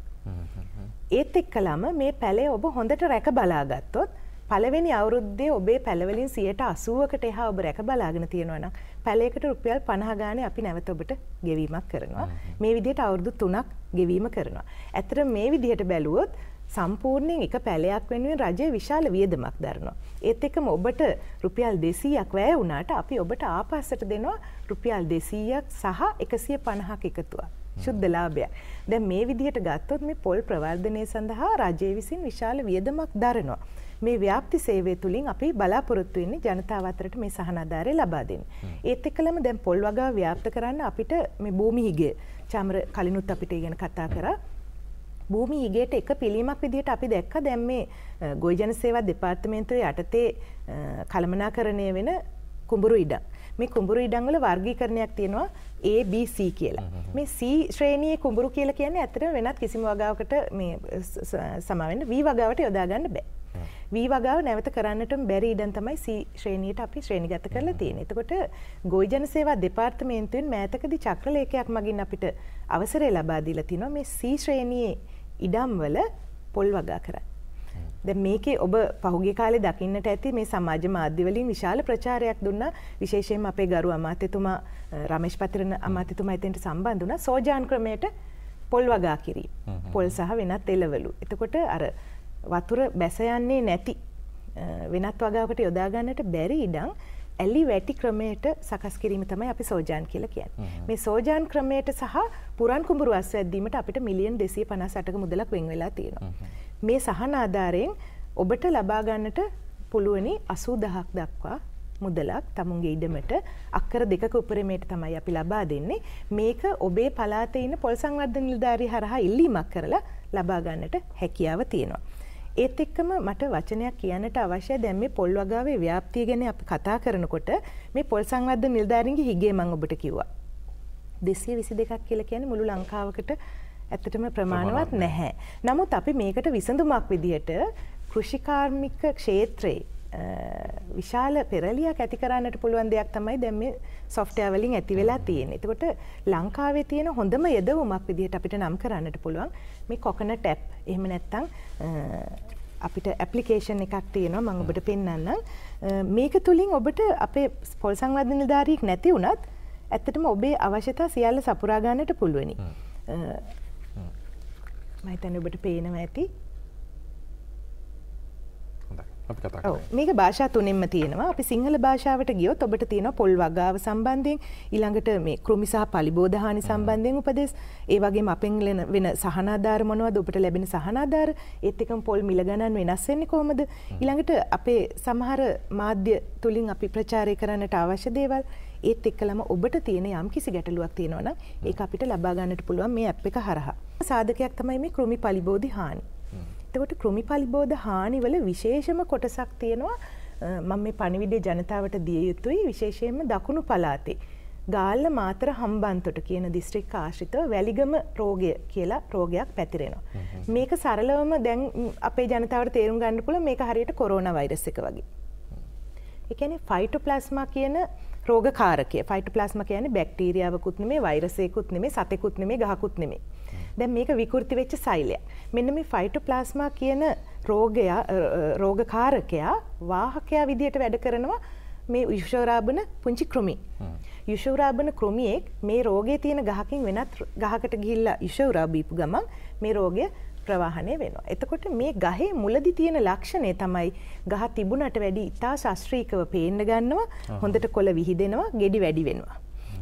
ඒත් එක්කලම මේ පැලේ ඔබ හොඳට රැක බලාගත්තොත් පළවෙනි අවුරුද්දේ ඔබේ පැලවලින් 80%කට එහා ඔබ රැක බලාගෙන තියෙනවා නම් පැලයකට රුපියල් 50 ගානේ අපි නැවත ඔබට ගෙවීමක් කරනවා. මේ විදිහට අවුරුදු 3ක් ගෙවීම කරනවා. ඇත්තට මේ විදිහට බැලුවොත් සම්පූර්ණයෙන් එක පැලයක් වෙනුවෙන් රජය විශාල වියදමක් දරනවා. ඒත් එකම ඔබට රුපියල් දෙසීයක් වැය වුණාට අපි ඔබට ආපස්සට දෙනවා රුපියල් දෙසීයක් සහ එකසිය පණහක් එකතුවා. ශුද්ධලාභයක්. දැන් මේ විදිහට ගත්තොත් මේ පොල් ප්‍රවර්ධනය සඳහා රජය විසින් විශාල වියදමක් දරනවා. මේ ව්‍යාප්ති සේවය තුළින් අපි බලාපොරොත්තු වෙන්නේ ජනතාව අතරට මේ සහනාධාරය ලබා දෙන්න. ඒත් එක්කලම දැන් පොල් වගාව ව්‍යාප්ත කරන්න අපිට මේ භූමි හිගය චමර කලිනුත් අපිට ඉගෙන කතා කරා භූමි ඉගේට එක පිළීමක් විදිහට අපි දැක්ක දැම් මේ ගොයිජන සේවා දෙපාර්තමේන්තුව යටතේ කළමනා කරණය වෙන කුඹුරු ඉඩ. මේ කුඹුරු ඉඩංගල වර්ගීකරණයක් තියෙනවා ABC කියලා. මේ C ශ්‍රේණයේ කුඹුරු කියලා කියන්නේ ඇත්තටම වෙනත් කිසිම වගාවකට මේ සමාවෙන්න V වගාවට යොදා ගන්න බෑ. වී වගාව නැවත කරන්නටම බැරි ඉඩන් තමයි සී ශ්‍රේණීයට අපි ශ්‍රේණිගත කරලා තියෙන. එතකොට ගොයිජන සේවා දෙපාර්තමේන්තුවෙන් මෑතකදී චක්‍රලේඛයක් මගින් අපිට අවසරය ලබා දීලා තිනවා මේ සී ශ්‍රේණියේ ඉඩම්වල පොල් වගා කරන්න. ද මේකේ ඔබ පහුගේ කාලේ දකින්නට ඇති මේ සමාජ මාධ්‍යවලින් විශාල ප්‍රචාරයක් දුන්න විශේෂයෙන් අපේ ගරු අමාත්‍යතුමා රමේශ් පතිරණ අමාත්‍යතුමා එතෙන්ට සම්බන්ධ වුණ සෝජාන් ක්‍රමයට පොල් වගා කිරීම පොල් සහ වෙනත් එලවලු. එතකොට අර වතුර බැසයන්නේ නැති වෙනත් වගාවට යොදාගන්නට බැරි ඉඩං ඇලි වැටි ක්‍රමයට සකස් කිරීම තමයි අපි සෝජාන් කියලා කියන්නේ. මේ සෝජාන් ක්‍රමයට සහ පුරන් කුඹුරු අස්වැද්දීමට අපිට මිලියන් 258ක මුදලක් වෙන් වෙලා තියෙනවා. මේ සහන ආධාරයෙන් ඔබට ලබා ගන්නට පුළුවනි 80000ක් දක්වා මුදලක් තමුන්ගේ ඉඩමට අක්කර දෙකක උපරිමයට තමයි අපි ලබා දෙන්නේ. මේක ඔබේ පලාතේ ඉන්න පොල් සංවර්ධන නිලධාරී හරහා ඉල්ලීමක් කරලා ලබා ගන්නට හැකියාව තියෙනවා. ඒත් එක්කම මට වචනයක් කියන්නට අවශ්‍ය දැම් මේ පොල් වගාවේ ව්‍යාප්තිය ගැන අප කතා කරනකොට මේ පොල් සංවර්ධ නිල්ධාරන්ගේ හිගේ මං ඔබට කිව්වා. දෙසිය විසි දෙකක් කියලා කියන මුළු ලංකාවකට ඇත්තටම ප්‍රමාණවත් නැහැ. නමුත් අපි මේකට විසඳුමක් විදිහට කෘෂිකාර්මික ක්ෂේත්‍රයේ විශාල පෙරලියක් ඇති කරන්නට පුළුවන් දෙයක් තමයි දැන් මේ සොෆ්ට්වෙයාර් වලින් ඇති වෙලා තියෙන්නේ. එතකොට ලංකාවේ තියෙන හොඳම යදවුමක් විදිහට අපිට නම් කරන්නට පුළුවන් මේ කොකනට් ඇප්. එහෙම නැත්නම් අපිට ඇපලිකේෂන් එකක් තියෙනවා මං ඔබට පෙන්න්නම් මේක තුළින් ඔබට අපේ පොල් සංවර්ධ නිධාරීක් නැති වුණත් ඇත්තටම ඔබේ අවශ්‍යතා සියල්ල සපුරාගන්නට පුළුවනි මහිතැන ඔබට පේනවා ඇති අපි කතා මේක භාෂා තුනෙන්ම තියෙනවා අපි සිංහල භාෂාවට ගියොත් ඔබට තියෙන පොල් වගාව සම්බන්ධයෙන් ඊළඟට මේ කෘමි සහ පලිබෝධහානි සම්බන්ධයෙන් උපදෙස් ඒ වගේම අපෙන් ලෙන වෙන සහනාධාර මොනවද ඔබට ලැබෙන සහනාධාර ඒත් එකම පොල් මිල ගණන් වෙනස් වෙන්නේ කොහොමද ඊළඟට අපේ සමහර මාධ්‍ය තුලින් අපි ප්‍රචාරය කරන්නට අවශ්‍ය දේවල් ඒත් එක්කලම ඔබට තියෙන යම් කිසි ගැටලුවක් තියෙනවනම් ඒක අපිට ලබා ගන්නට පුළුවන් මේ ඇප් එක හරහා සාධකයක් තමයි මේ කෘමි පලිබෝධි හානි එතකොට කෘමි පලිබෝධ හානිවල විශේෂම කොටසක් තියෙනවා මම මේ පණිවිඩය ජනතාවට දිය යුතුයි විශේෂයෙන්ම දකුණු පලාතේ. ගාල්ල මාතර හම්බන්තොට කියන දිස්ත්‍රික් ආශ්‍රිතව වැලිගම රෝගය කියලා රෝගයක් පැතිරෙනවා. මේක සරලවම දැන් අපේ ජනතාවට තේරුම් ගන්න පුළ මේක හරියට කොරෝණ වෛරස එක වගේ. එකන ෆයිටු ප්ලස්ම කියන රෝගකාරකය ෆයිටප්ලාස්ම කියන්නේ බැක්ටීරියාවකුත් නෙමේ වෛරසයකුත් නෙමේ සතෙකුත් නෙමේ ගහකුත් නෙමේ. දැන් මේක විකෘති වෙච්ච සෛලයක්. මෙන්න මේ ෆයිටෝප්ලාස්මා කියන රෝගය රෝගකාරකයා වාහකයා විදියට වැඩ කරනවා මේ යුෂෝරාබන පුංචි ක්‍රමි. යුෂෝරාබන ක්‍රමියෙක් මේ රෝගයේ තියෙන ගහකින් වෙනත් ගහකට ගිහිල්ලා යුෂෝරාබීපු ගමන් මේ රෝගය ප්‍රවාහණය වෙනවා. එතකොට මේ ගහේ මුලදි තියෙන ලක්ෂණය තමයි ගහ තිබුණට වැඩි ඉතා ශස්ත්‍රීකව පේන්න ගන්නවා හොඳට කොළ විහිදෙනවා ගෙඩි වැඩි වෙනවා.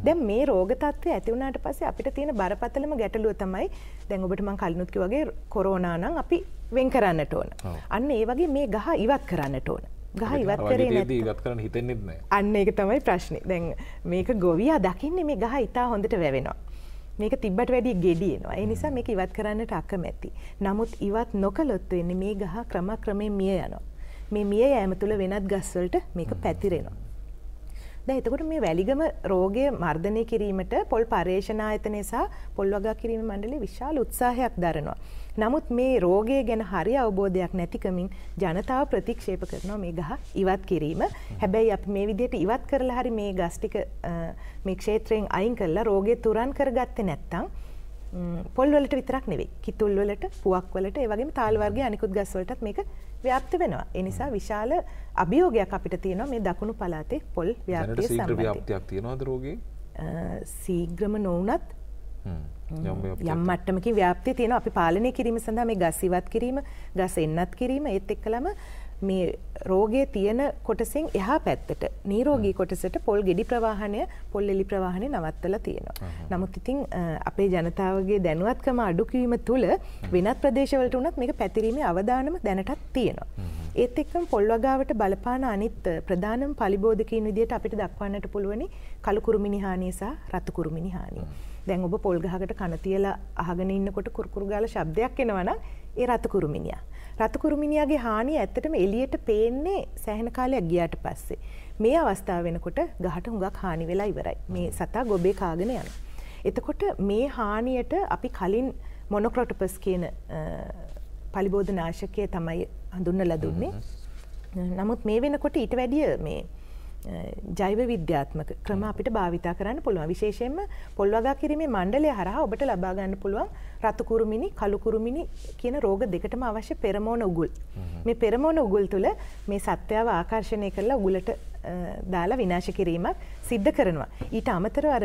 දැන් මේ රෝගතත්වය ඇති වුණාට පස්සේ අපිට තියෙන බරපතලම ගැටලුව තමයි දැන් ඔබට මං කලිනුත් කිව්වා වගේ කොරෝනා නම් අපි වෙන් කරන්නට ඕන. අන්න ඒ වගේ මේ ගහ ඉවත් කරන්නට ඕන. ගහ ඉවත් කරේ නැත්නම් ඉවත් කරන්න හිතෙන්නේ නැහැ. අන්න ඒක තමයි ප්‍රශ්නේ. දැන් මේක ගොවියා දකින්නේ මේ ගහ ඉතා හොඳට වැවෙනවා. මේක තිබ්බට වැඩිය ගෙඩියනවා. ඒ නිසා මේක ඉවත් කරන්නට අකමැති. නමුත් ඉවත් නොකළොත් වෙන්නේ මේ ගහ ක්‍රමක්‍රමයෙන් මිය යනවා. මේ මිය යෑම තුළ වෙනත් ගස්වලට මේක පැතිරෙනවා. දැන් එතකොට මේ වැලිගම රෝගය මර්ධනය කිරීමට පොල් පර්යේෂණ ආයතනය සහ පොල් වගා කිරීම මණ්ඩලය විශාල උත්සාහයක් දරනවා. නමුත් මේ රෝගය ගැන හරි අවබෝධයක් නැතිකමින් ජනතාව ප්‍රතික්ෂේප කරනවා මේ ගහ ඉවත් කිරීම. හැබැයි අප මේ විදියට ඉවත් කරලා හරි මේ ගස්ටික මේ ක්ෂේත්‍රයෙන් අයින් කරලා රෝගය තුරන් කරගත්තේ නැත්තම් පොල්වලට විතරක් නෙවෙයි කිතුල්වලට පුවක්වලට ඒවගේ තාල්වර්ගේ අනිකුත් ගස්වලටත් මේක ව්‍යාප්ත වෙනවා. එනිසා විශාල අභියෝගයක් අපිට තියෙනවා මේ දකුණු පලාතේ පොල් ව්‍යාප්තිය සම්බන්ධයෙන්. සීඝ්‍ර ව්‍යාප්තියක් තියෙනවද රෝගේ? සීඝ්‍රම නොවුනත් යම් මට්ටමකින් ව්‍යාප්ති තියෙන අපි පාලනය කිරීම සඳහා මේ ගස් ඉවත් කිරීම ගස් එන්නත් කිරීම ඒත් එක්කලම මේ රෝගය තියෙන කොටසින් එහා පැත්තට නීරෝගී කොටසට පොල් ගෙඩි ප්‍රවාහණය පොල් එලි ප්‍රවාහණය නවත්තලා තියෙනවා. නමුත් ඉතින් අපේ ජනතාවගේ දැනුවත්කම අඩුකිවීම තුළ වෙනත් ප්‍රදේශවලට වනත් මේක පැතිරීමේ අවධානම දැනටත් තියෙනවා. ඒත් එක්කම පොල් වගාවට බලපාන අනිත් ප්‍රධානම පලිබෝධකින් විදියට අපිට දක්වන්නට පුළුවනි කළුකුරුමිනිහානිය සහ රතුකුරුමිනිහානිය. දැන් ඔබ පොල් ගහකට කන තියලා අහගෙන ඉන්නකොට කුරුකුරු ගාලා ශබ්දයක් එනවනම් ඒ රතුකුරුමිනියා. රතුකුරුමිනියාගේ හානිය ඇත්තටම එළියට පේන්නේ සෑහෙන කාලයක් ගියාට පස්සේ. මේ අවස්ථාව වෙනකොට ගහට හුඟක් හානි වෙලා ඉවරයි. මේ සතා ගොබේ කාගෙන යනවා. එතකොට මේ හානියට අපි කලින් මොනොක්‍රොටපස් කියන පලිබෝධ නාශකය තමයි හඳුන්නලා දුන්නේ. නමුත් මේ වෙනකොට ඊට වැඩිය මේ ජෛව විද්‍යාත්මක ක්‍රම අපිට භාවිතා කරන්න පුළුවන් විශේෂයෙන්ම පොල් වගා කිරීමේ මණ්ඩලය හරහා ඔබට ලබා ගන්න පුළුවන් රතුකුරුමිනි කළුකුරුමිනි කියන රෝග දෙකටම අවශ්‍ය පෙරමෝන උගුල් මේ පෙරමෝන උගුල් තුළ මේ සත්‍යාව ආකර්ෂණය කරලා උගුලට දාලා විනාශ කිරීමක් සිද්ධ කරනවා. ඊට අමතර අර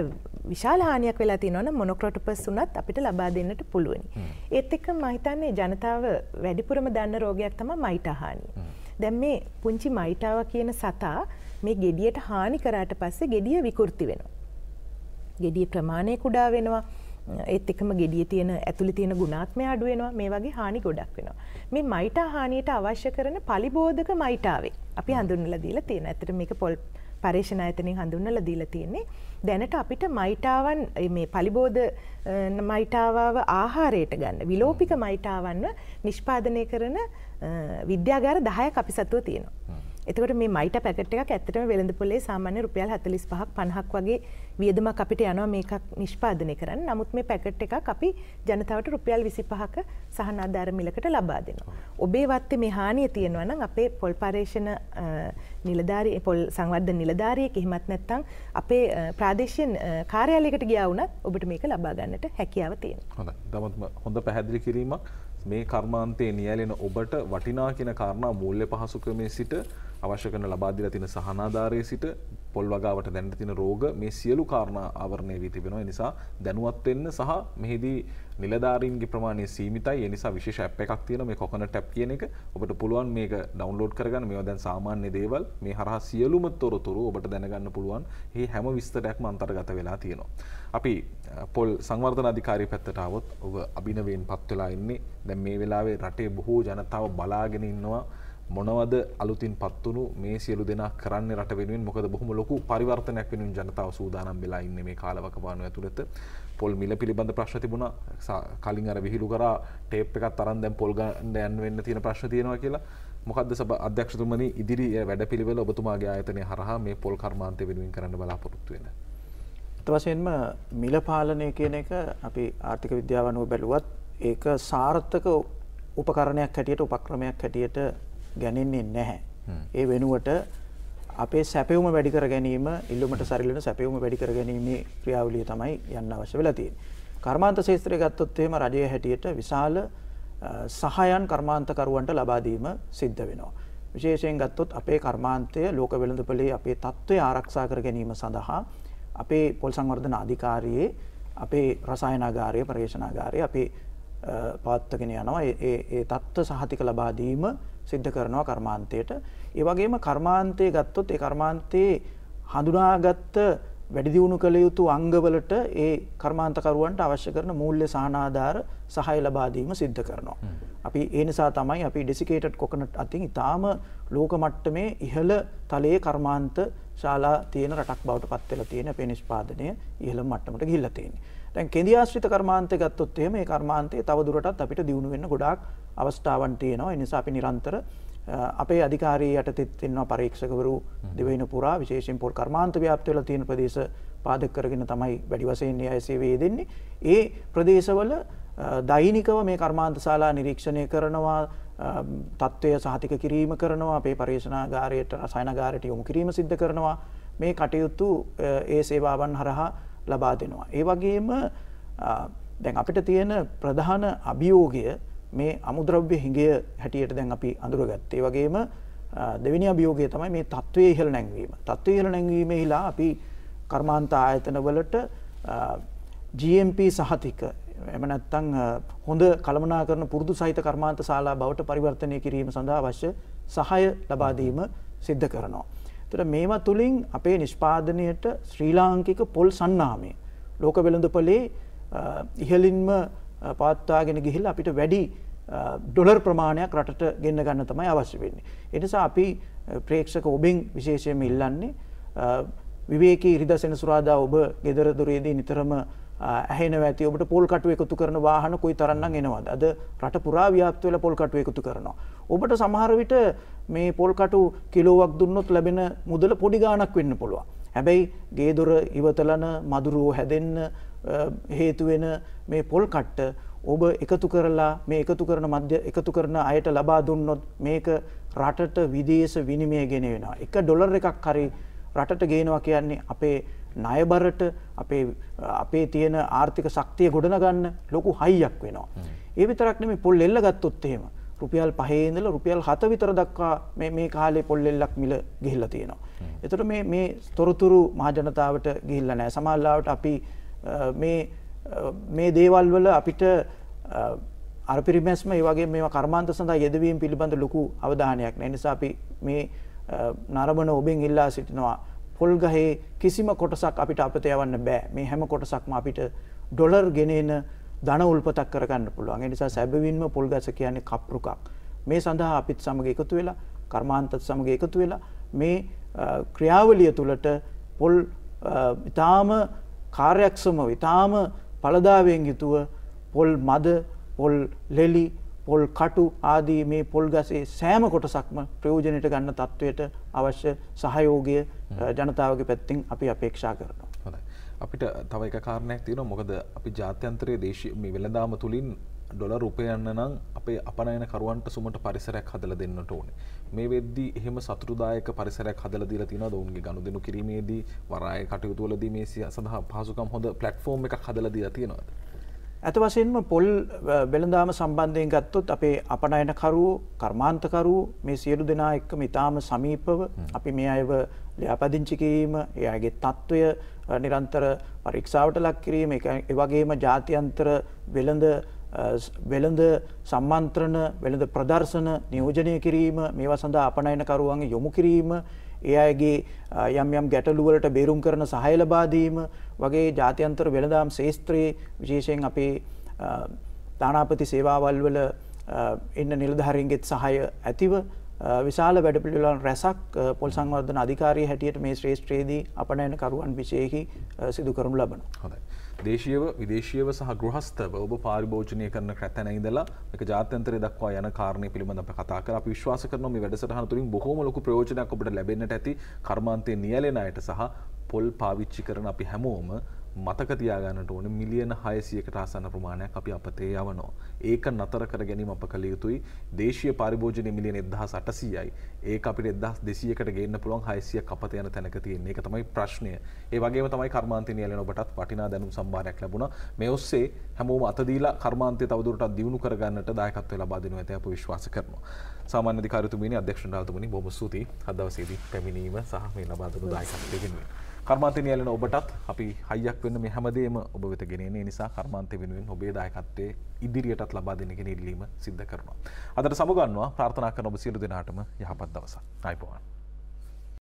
විශාල හානියක් වෙලා තියෙනවනම් මොනොක්‍රොටොපස් උනත් අපිට ලබා දෙන්නට පුළුවනි. ඒත් එක්ක මම හිතන්නේ ජනතාව වැඩිපුරම දන්න රෝගයක් තමයි මයිටා හානිය. දැන් මේ පුංචි මයිටාව කියන සතා මේ gediයට හානි කරාට පස්සේ gediය විකෘති වෙනවා. gediye ප්‍රමාණය කුඩා වෙනවා. ඒත් එකම ගෙඩිය තියෙන ඇතුළි තියෙන ගුණාත්මය අඩුවෙනවා මේ වගේ හානි ගොඩක් වෙනවා. මේ මයිටා හානියට අවශ්‍ය කරන පලිබෝධක මයිටාවේ අපි හඳුන්වලා දීලා තියෙන. ඇත්තට මේක පොල් පර්යේෂණ ආයතනයෙන් හඳුන්වලා දීලා තියෙන්නේ. දැනට අපිට මයිටාවන් මේ පලිබෝධ මයිටාවව ආහාරයට ගන්න විලෝපික මයිටාවන්ව නිෂ්පාදනය කරන විද්‍යාගාර 10ක් අපි සතුව තියෙනවා. එතකොට මේ මයිට පැකට් එකක් ඇත්තටම වෙළඳපොලේ සාමාන්‍ය රුපියල් 45ක් 50ක් වගේ වියදමක් අපිට යනවා මේකක් නිෂ්පාදනය කරන්න. නමුත් මේ පැකට් එකක් අපි ජනතාවට රුපියල් 25ක සහන ආධාර මිලකට ලබා දෙනවා. ඔබේ වත්තේ මේ හානිය තියෙනවා නම් අපේ පොල් පරේෂණ නිලධාරී පොල් සංවර්ධන නිලධාරියෙක් එහෙමත් නැත්නම් අපේ ප්‍රාදේශීය කාර්යාලයකට ගියා වුණත් ඔබට මේක ලබා ගන්නට හැකියාව තියෙනවා. හොඳයි. දමත්ම හොඳ පැහැදිලි කිරීමක් මේ කර්මාන්තයේ නියැලෙන ඔබට වටිනා කියන කාරණා මූල්‍ය පහසු ක්‍රමේ සිට අවශ්‍ය කරන ලබාදිල තින සහනාධාරය සිට පොල් වගාවට දැන්ට තින රෝග මේ සියලු කාරණ ආවරණය වී තිබෙනවා නිසා දැනුවත්වෙන්න සහ මෙහිදී නිලධාරීන්ගේ ප්‍රමාණය සීමිතයි එනිසා විශේෂ ඇප් එකක් තියෙන මේ කොකන ටැප් කියන එක ඔබට පුළුවන් මේක ඩවන්ලෝඩ් කරගන්න මේ දැන් සාමාන්‍ය දේවල් මේ හරහා සියලුම තොරතුරු ඔබට දැනගන්න පුළුවන් ඒ හැම විස්තරයක්ම අන්තර්ගත වෙලා තියෙනවා. අපි පොල් සංවර්ධන අධිකාරී පැත්තටාවත් ඔබ අභිනවෙන් පත්වෙලා ඉන්නේ දැන් මේ වෙලාවේ රටේ බොහෝ ජනතාව බලාගෙන ඉන්නවා මොනවද අලුතින් පත්වනු මේ සියලු දෙෙන කරන්න රට වෙනුවෙන් මොකද බොහොම ලොකු පරිවර්තනයක් වෙනුන් ජනතාව සූදානම් වෙලා ඉන්න මේ කාලවකවානුව ඇතුළත පොල් මිල පිළිබඳ ප්‍රශ් තිබුණ කලින් අර විහිළු කර ටේප් එකත් තරන් දැම් පොල්ගන්න යන් වෙන්න තියෙන ප්‍රශ් තියෙනවා කියලා මොකද සබ අධ්‍යක්ෂතුමනි ඉදිරි වැඩ පිළිවෙල ඔබතුමාගේ ආයතනය හරහා මේ පොල් කර්මාන්තය වෙනුවෙන් කරන්න බලාපොරොත්තු වෙන. එතවසයෙන්ම මිල පාලනය කියන එක අපි ආර්ථික විද්‍යාවනුව බැලුවත් ඒක සාර්ථක උපකරණයක් හැටියට උපක්‍රමයක් හැටියට ගැනෙන්නේ නැහැ. ඒ වෙනුවට අපේ සැපවුම වැඩි කර ගැනීම ඉල්ලුමට සරිලන සැපවුම වැඩි කර ගැනීමේ ක්‍රියාවලිය තමයි යන්න අවශ්‍ය වෙලා තියෙන්නේ. කර්මාන්ත ශාස්ත්‍රය ගත්තොත් එහෙම රජය හැටියට විශාල සහයන් කර්මාන්තකරුවන්ට ලබා දීම සිද්ධ වෙනවා. විශේෂයෙන් ගත්තොත් අපේ කර්මාන්තය ලෝක වෙළඳපොලේ අපේ තත්ත්වය ආරක්ෂා කර ගැනීම සඳහා අපේ පොල් සංවර්ධන අධිකාරියේ අපේ රසායනාගාරය, පර්යේෂණාගාරය අපේ පවත්වාගෙන යනවා. ඒ ඒ තත්ත්ව සහතික ලබා දීම සිද්ධ කරනවා කර්මාන්තයට. ඒ වගේම කර්මාන්තයේ ගත්තොත් ඒ කර්මාන්තයේ හඳුනාගත්ත වැඩි දියුණු කළ යුතු අංගවලට ඒ කර්මාන්තකරුවන්ට අවශ්‍ය කරන මූල්‍ය සහනාධාර සහය ලබා දීම සිද්ධ කරනවා. අපි ඒ නිසා තමයි අපි ඩෙසිකේටඩ් කොකනට් අතින් ඊටාම ලෝක මට්ටමේ ඉහළ තලයේ කර්මාන්ත ශාලා තියෙන රටක් බවට පත් වෙලා තියෙන අපේ නිෂ්පාදනය ඉහළ මට්ටමට ගිහිල්ලා තියෙන්නේ. දැන් කෙඳි ආශ්‍රිත කර්මාන්තය ගත්තොත් එහෙම මේ කර්මාන්තය තව දුරටත් අපිට දියුණු වෙන්න ගොඩාක් අවස්ථාවන් තියෙනවා. ඒ නිසා අපි නිරන්තර අපේ අධිකාරී යටතෙත් ඉන්නවා පරීක්ෂකවරු දෙවෙනි පුරා විශේෂයෙන් පොල් කර්මාන්ත ව්‍යාප්ත වෙලා තියෙන ප්‍රදේශ පාදක කරගෙන තමයි වැඩි වශයෙන් න්‍යාය සේවය දෙන්නේ. ඒ ප්‍රදේශවල දෛනිකව මේ කර්මාන්ත ශාලා නිරීක්ෂණය කරනවා තත්ත්වය සහතික කිරීම කරනවා අපේ පර්යේෂණාගාරයට රසායනගාරයට යොමු කිරීම සිද්ධ කරනවා මේ කටයුතු ඒ සේවාවන් හරහා ලබා දෙනවා. ඒ වගේම දැන් අපිට තියෙන ප්‍රධාන අභියෝගය මේ අමුද්‍රව්‍ය හිඟය හැටියට දැන් අපි අඳුරගත්ත. ඒ වගේම දෙවිනි අභියෝගය තමයි මේ තත්ත්වයේ ඉහළ නැංවීම. තත්ත්වයේ ඉහළ නැංවීමේ හිලා අපි කර්මාන්ත ආයතන වලට GMP සහතික එම නැත්තම් හොඳ කළමනාකරන පුරුදු සහිත කර්මාන්ත ශාලා බවට පරිවර්තනය කිරීම සඳහා අවශ්‍ය සහාය ලබා දීම සිද්ධ කරනවා. එතකොට මේවා තුලින් අපේ නිෂ්පාදනයට ශ්‍රී ලාංකික පොල් සන්නාමය ලෝක වෙළඳපොලේ ඉහළින්ම පවත්වාගෙන ගිහිල්ලා අපිට වැඩි ඩොලර් ප්‍රමාණයක් රටට ගෙන්න ගන්න තමයි අවශ්‍ය වෙන්නේ. ඒ නිසා අපි ප්‍රේක්ෂක ඔබෙන් විශේෂයෙන්ම ඉල්ලන්නේ විවේකී ඉරිදා සෙනසුරාදා ඔබ ගෙදර දොරේදී නිතරම ඇහෙනව ඇති ඔබට පොල් කටුව එකතු කරන වාහන කොයි තරම්නම් එනවද? අද රට පුරා ව්‍යාප්ත වෙලා පොල් කටුව එකතු කරනවා. ඔබට සමහර විට මේ පොල්කටු කිලෝවක් දුන්නොත් ලැබෙන මුදල පොඩි ගානක් වෙන්න පුළුවන්. හැබැයි ගේදොර ඉවතලන මදුරුවෝ හැදෙන්න හේතුවෙන මේ පොල්කට්ට ඔබ එකතු කරලා මේ එකතු කරන මධ්‍ය එකතු කරන අයට ලබා දුන්නොත් මේක රටට විදේශ විනිමය ගෙන වෙනවා. එක ඩොලර් එකක් හරි රටට ගේනවා කියන්නේ අපේ ණයබරට අපේ අපේ තියෙන ආර්ථික ශක්තිය ගොඩනගන්න ලොකු හයියක් වෙනවා. ඒ විතරක් නෙමෙයි පොල් එල්ල ගත්තොත් එහෙම රුපියල් පහේදල රුපියල් හත විතර දක්වා මේ කාලේ පොල්ලෙල්ලක් මිල ගිහිල්ල තියෙනවා. එතට මේ තොරතුරු මහජනතාවට ගිහිල්ල නෑ සමල්ලාවට අපි මේ දේවල් වල අපිට අරපිරිමැස්ම ඒවගේ මේ කර්මාන්ත සඳහා යෙදවීම් පිළිබඳ ලොකු අවධානයක් නෑ නිසා අපි මේ නරබන ඔබෙන් ඉල්ලා සිටිනවා. පොල් ගහේ කිසිම කොටසක් අපිට අපත යවන්න බෑ මේ හැම කොටසක්ම අපිට ඩොලර් ගෙනන ධන උල්පතක් කරගන්න පුළුවන්. ඒ නිසා සැබවින්ම පොල් ගස කියන්නේ කප්රුකක්. මේ සඳහා අපිත් සමග එකතු වෙලා කර්මාන්තත් සමග එකතු වෙලා මේ ක්‍රියාවලිය තුළට පොල් ඉතාම කාර්යක්ෂම ඉතාම පළදාවෙන් යුතුව පොල් මද පොල් ලෙලි පොල් කටු ආදී මේ පොල් ගසේ සෑම කොටසක්ම ප්‍රයෝජනයට ගන්න තත්ත්වයට අවශ්‍ය සහයෝගය ජනතාවගේ පැත්තිං අපි අපේක්ෂා කරනවා. අපිට තව එක කාරණයක් තියෙනවා මොකද අපි ජාත්‍යන්තරයේ දේශීය මේ වෙළඳාම තුලින් ඩොලර් උපයන්න නම් අපේ අපනයන කරුවන්ට සුමට පරිසරයක් හදලා දෙන්නට ඕනේ. මේ වෙද්දි එහෙම සතුටුදායක පරිසරයක් හදලා දීලා තියෙනවා ඔවුන්ගේ ගනුදෙනු කිරීමේදී වරාය කටයුතු වලදී මේ සඳහා පහසුකම් හොඳ ප්ලැට්ෆෝම් එකක් හදලා දීලා තියෙනවා. ඇත වශයෙන්ම පොල් වෙළඳාම සම්බන්ධයෙන් ගත්තොත් අපේ අපනයන කරුවෝ කර්මාන්තකරුවෝ මේ සියලු දෙනා එක්කම ඉතාම සමීපව අපි මේ අයව ලියාපදිංචි කිරීම, ඒ අයගේ తত্ত্বය නිරන්තර පරීක්ෂාවට ලක් කිරීම එවගේම ජාතියන්තර වෙළඳ වෙළඳ සම්මන්ත්‍රණ වෙළඳ ප්‍රදර්ශන නියෝජනය කිරීම මේවා සඳහා අපනයනකරුවන්ගේ යොමු කිරීම ඒ අයගේ යම් යම් ගැටලුවලට බේරුම් කරන සහය ලබාදීම වගේ ජාතියන්තර වෙළඳම් ශේස්ත්‍රයේ විශේෂයෙන් අපේ තානාපති සේවාවල් වල එන්න නිලධාරීන්ගෙත් සහය ඇතිව විශාල වැඩපිළිවෙලන් රැසක් පොල් සංවර්ධන අධිකාරී හැටියට මේ ශ්‍රේෂ්ත්‍රයේදී අපනයනකරුවන් විශයෙහි සිදු කරනු ලබන. හොඳයි. දේශීයව විදේශීයව සහ ගෘහස්ථව ඔබ පාරිභෝජනය කරන කැතැන ඉඳලා මේක ජාත්‍යන්තරය දක්වා යන කාරණය පිළිබඳ අප කතා කරලා අපි විශ්වාස කරනවා මේ වැඩසටහන තුලින් බොහෝම ලොකු ප්‍රයෝජනයක් ඔබට ලැබෙන්නට ඇති කර්මාන්තයේ නියැලෙන අයට සහ පොල් පාවිච්චි කරන අපි හැමෝම මතක තියාගන්නට ඕන මිලියන හයසියකට ආසන්න ප්‍රමාණයක් අපි අපතේ යවනෝ. ඒක නතර කර ගැනීම අප කළ යුතුයි දේශය පරිභෝජනය මිලියන එදහ සටසීයයි ඒ අපිට එදස් දෙසියකට ගන්න පුළුවන් හයිසිය අපත යන තැනක තියන්නේ එක තමයි ප්‍රශ්නය ඒ වගේ තමයි කර්මාන්තය යලන ඔබටත් වටිනා දැනුම් සම්භාරයක් ලැබුණ මේ ඔස්සේ හැමෝම අතදීලා කර්මාන්තය තවදුරටත් දියුණු කරගන්නට දායකත්ව ලබාදන ඇත අප විශ්වාස කරනවා. සාමාන්‍ය කාරතුමනි අධ්‍යක්ෂ රාතුමනි බොම සූති හදවසේදී පැමිණීම සහ මේ ලබාදුන දායකත්වයගෙනුවේ. කර්මාන්තය නියලන ඔබටත් අපි හයියක් වෙන්න මේ හැමදේම ඔබ වෙත ගෙනෙන්නේ නිසා කර්මාන්තය වෙනුවෙන් ඔබේ දායකත්වයේ ඉදිරියටත් ලබා දෙන කෙනෙල්ලීම සිද්ධ කරනවා. අදට සමුගන්නවා ප්‍රාර්ථනා කරන ඔබ සියලු දෙනාටම යහපත් දවසක්. ආයිබෝවන්.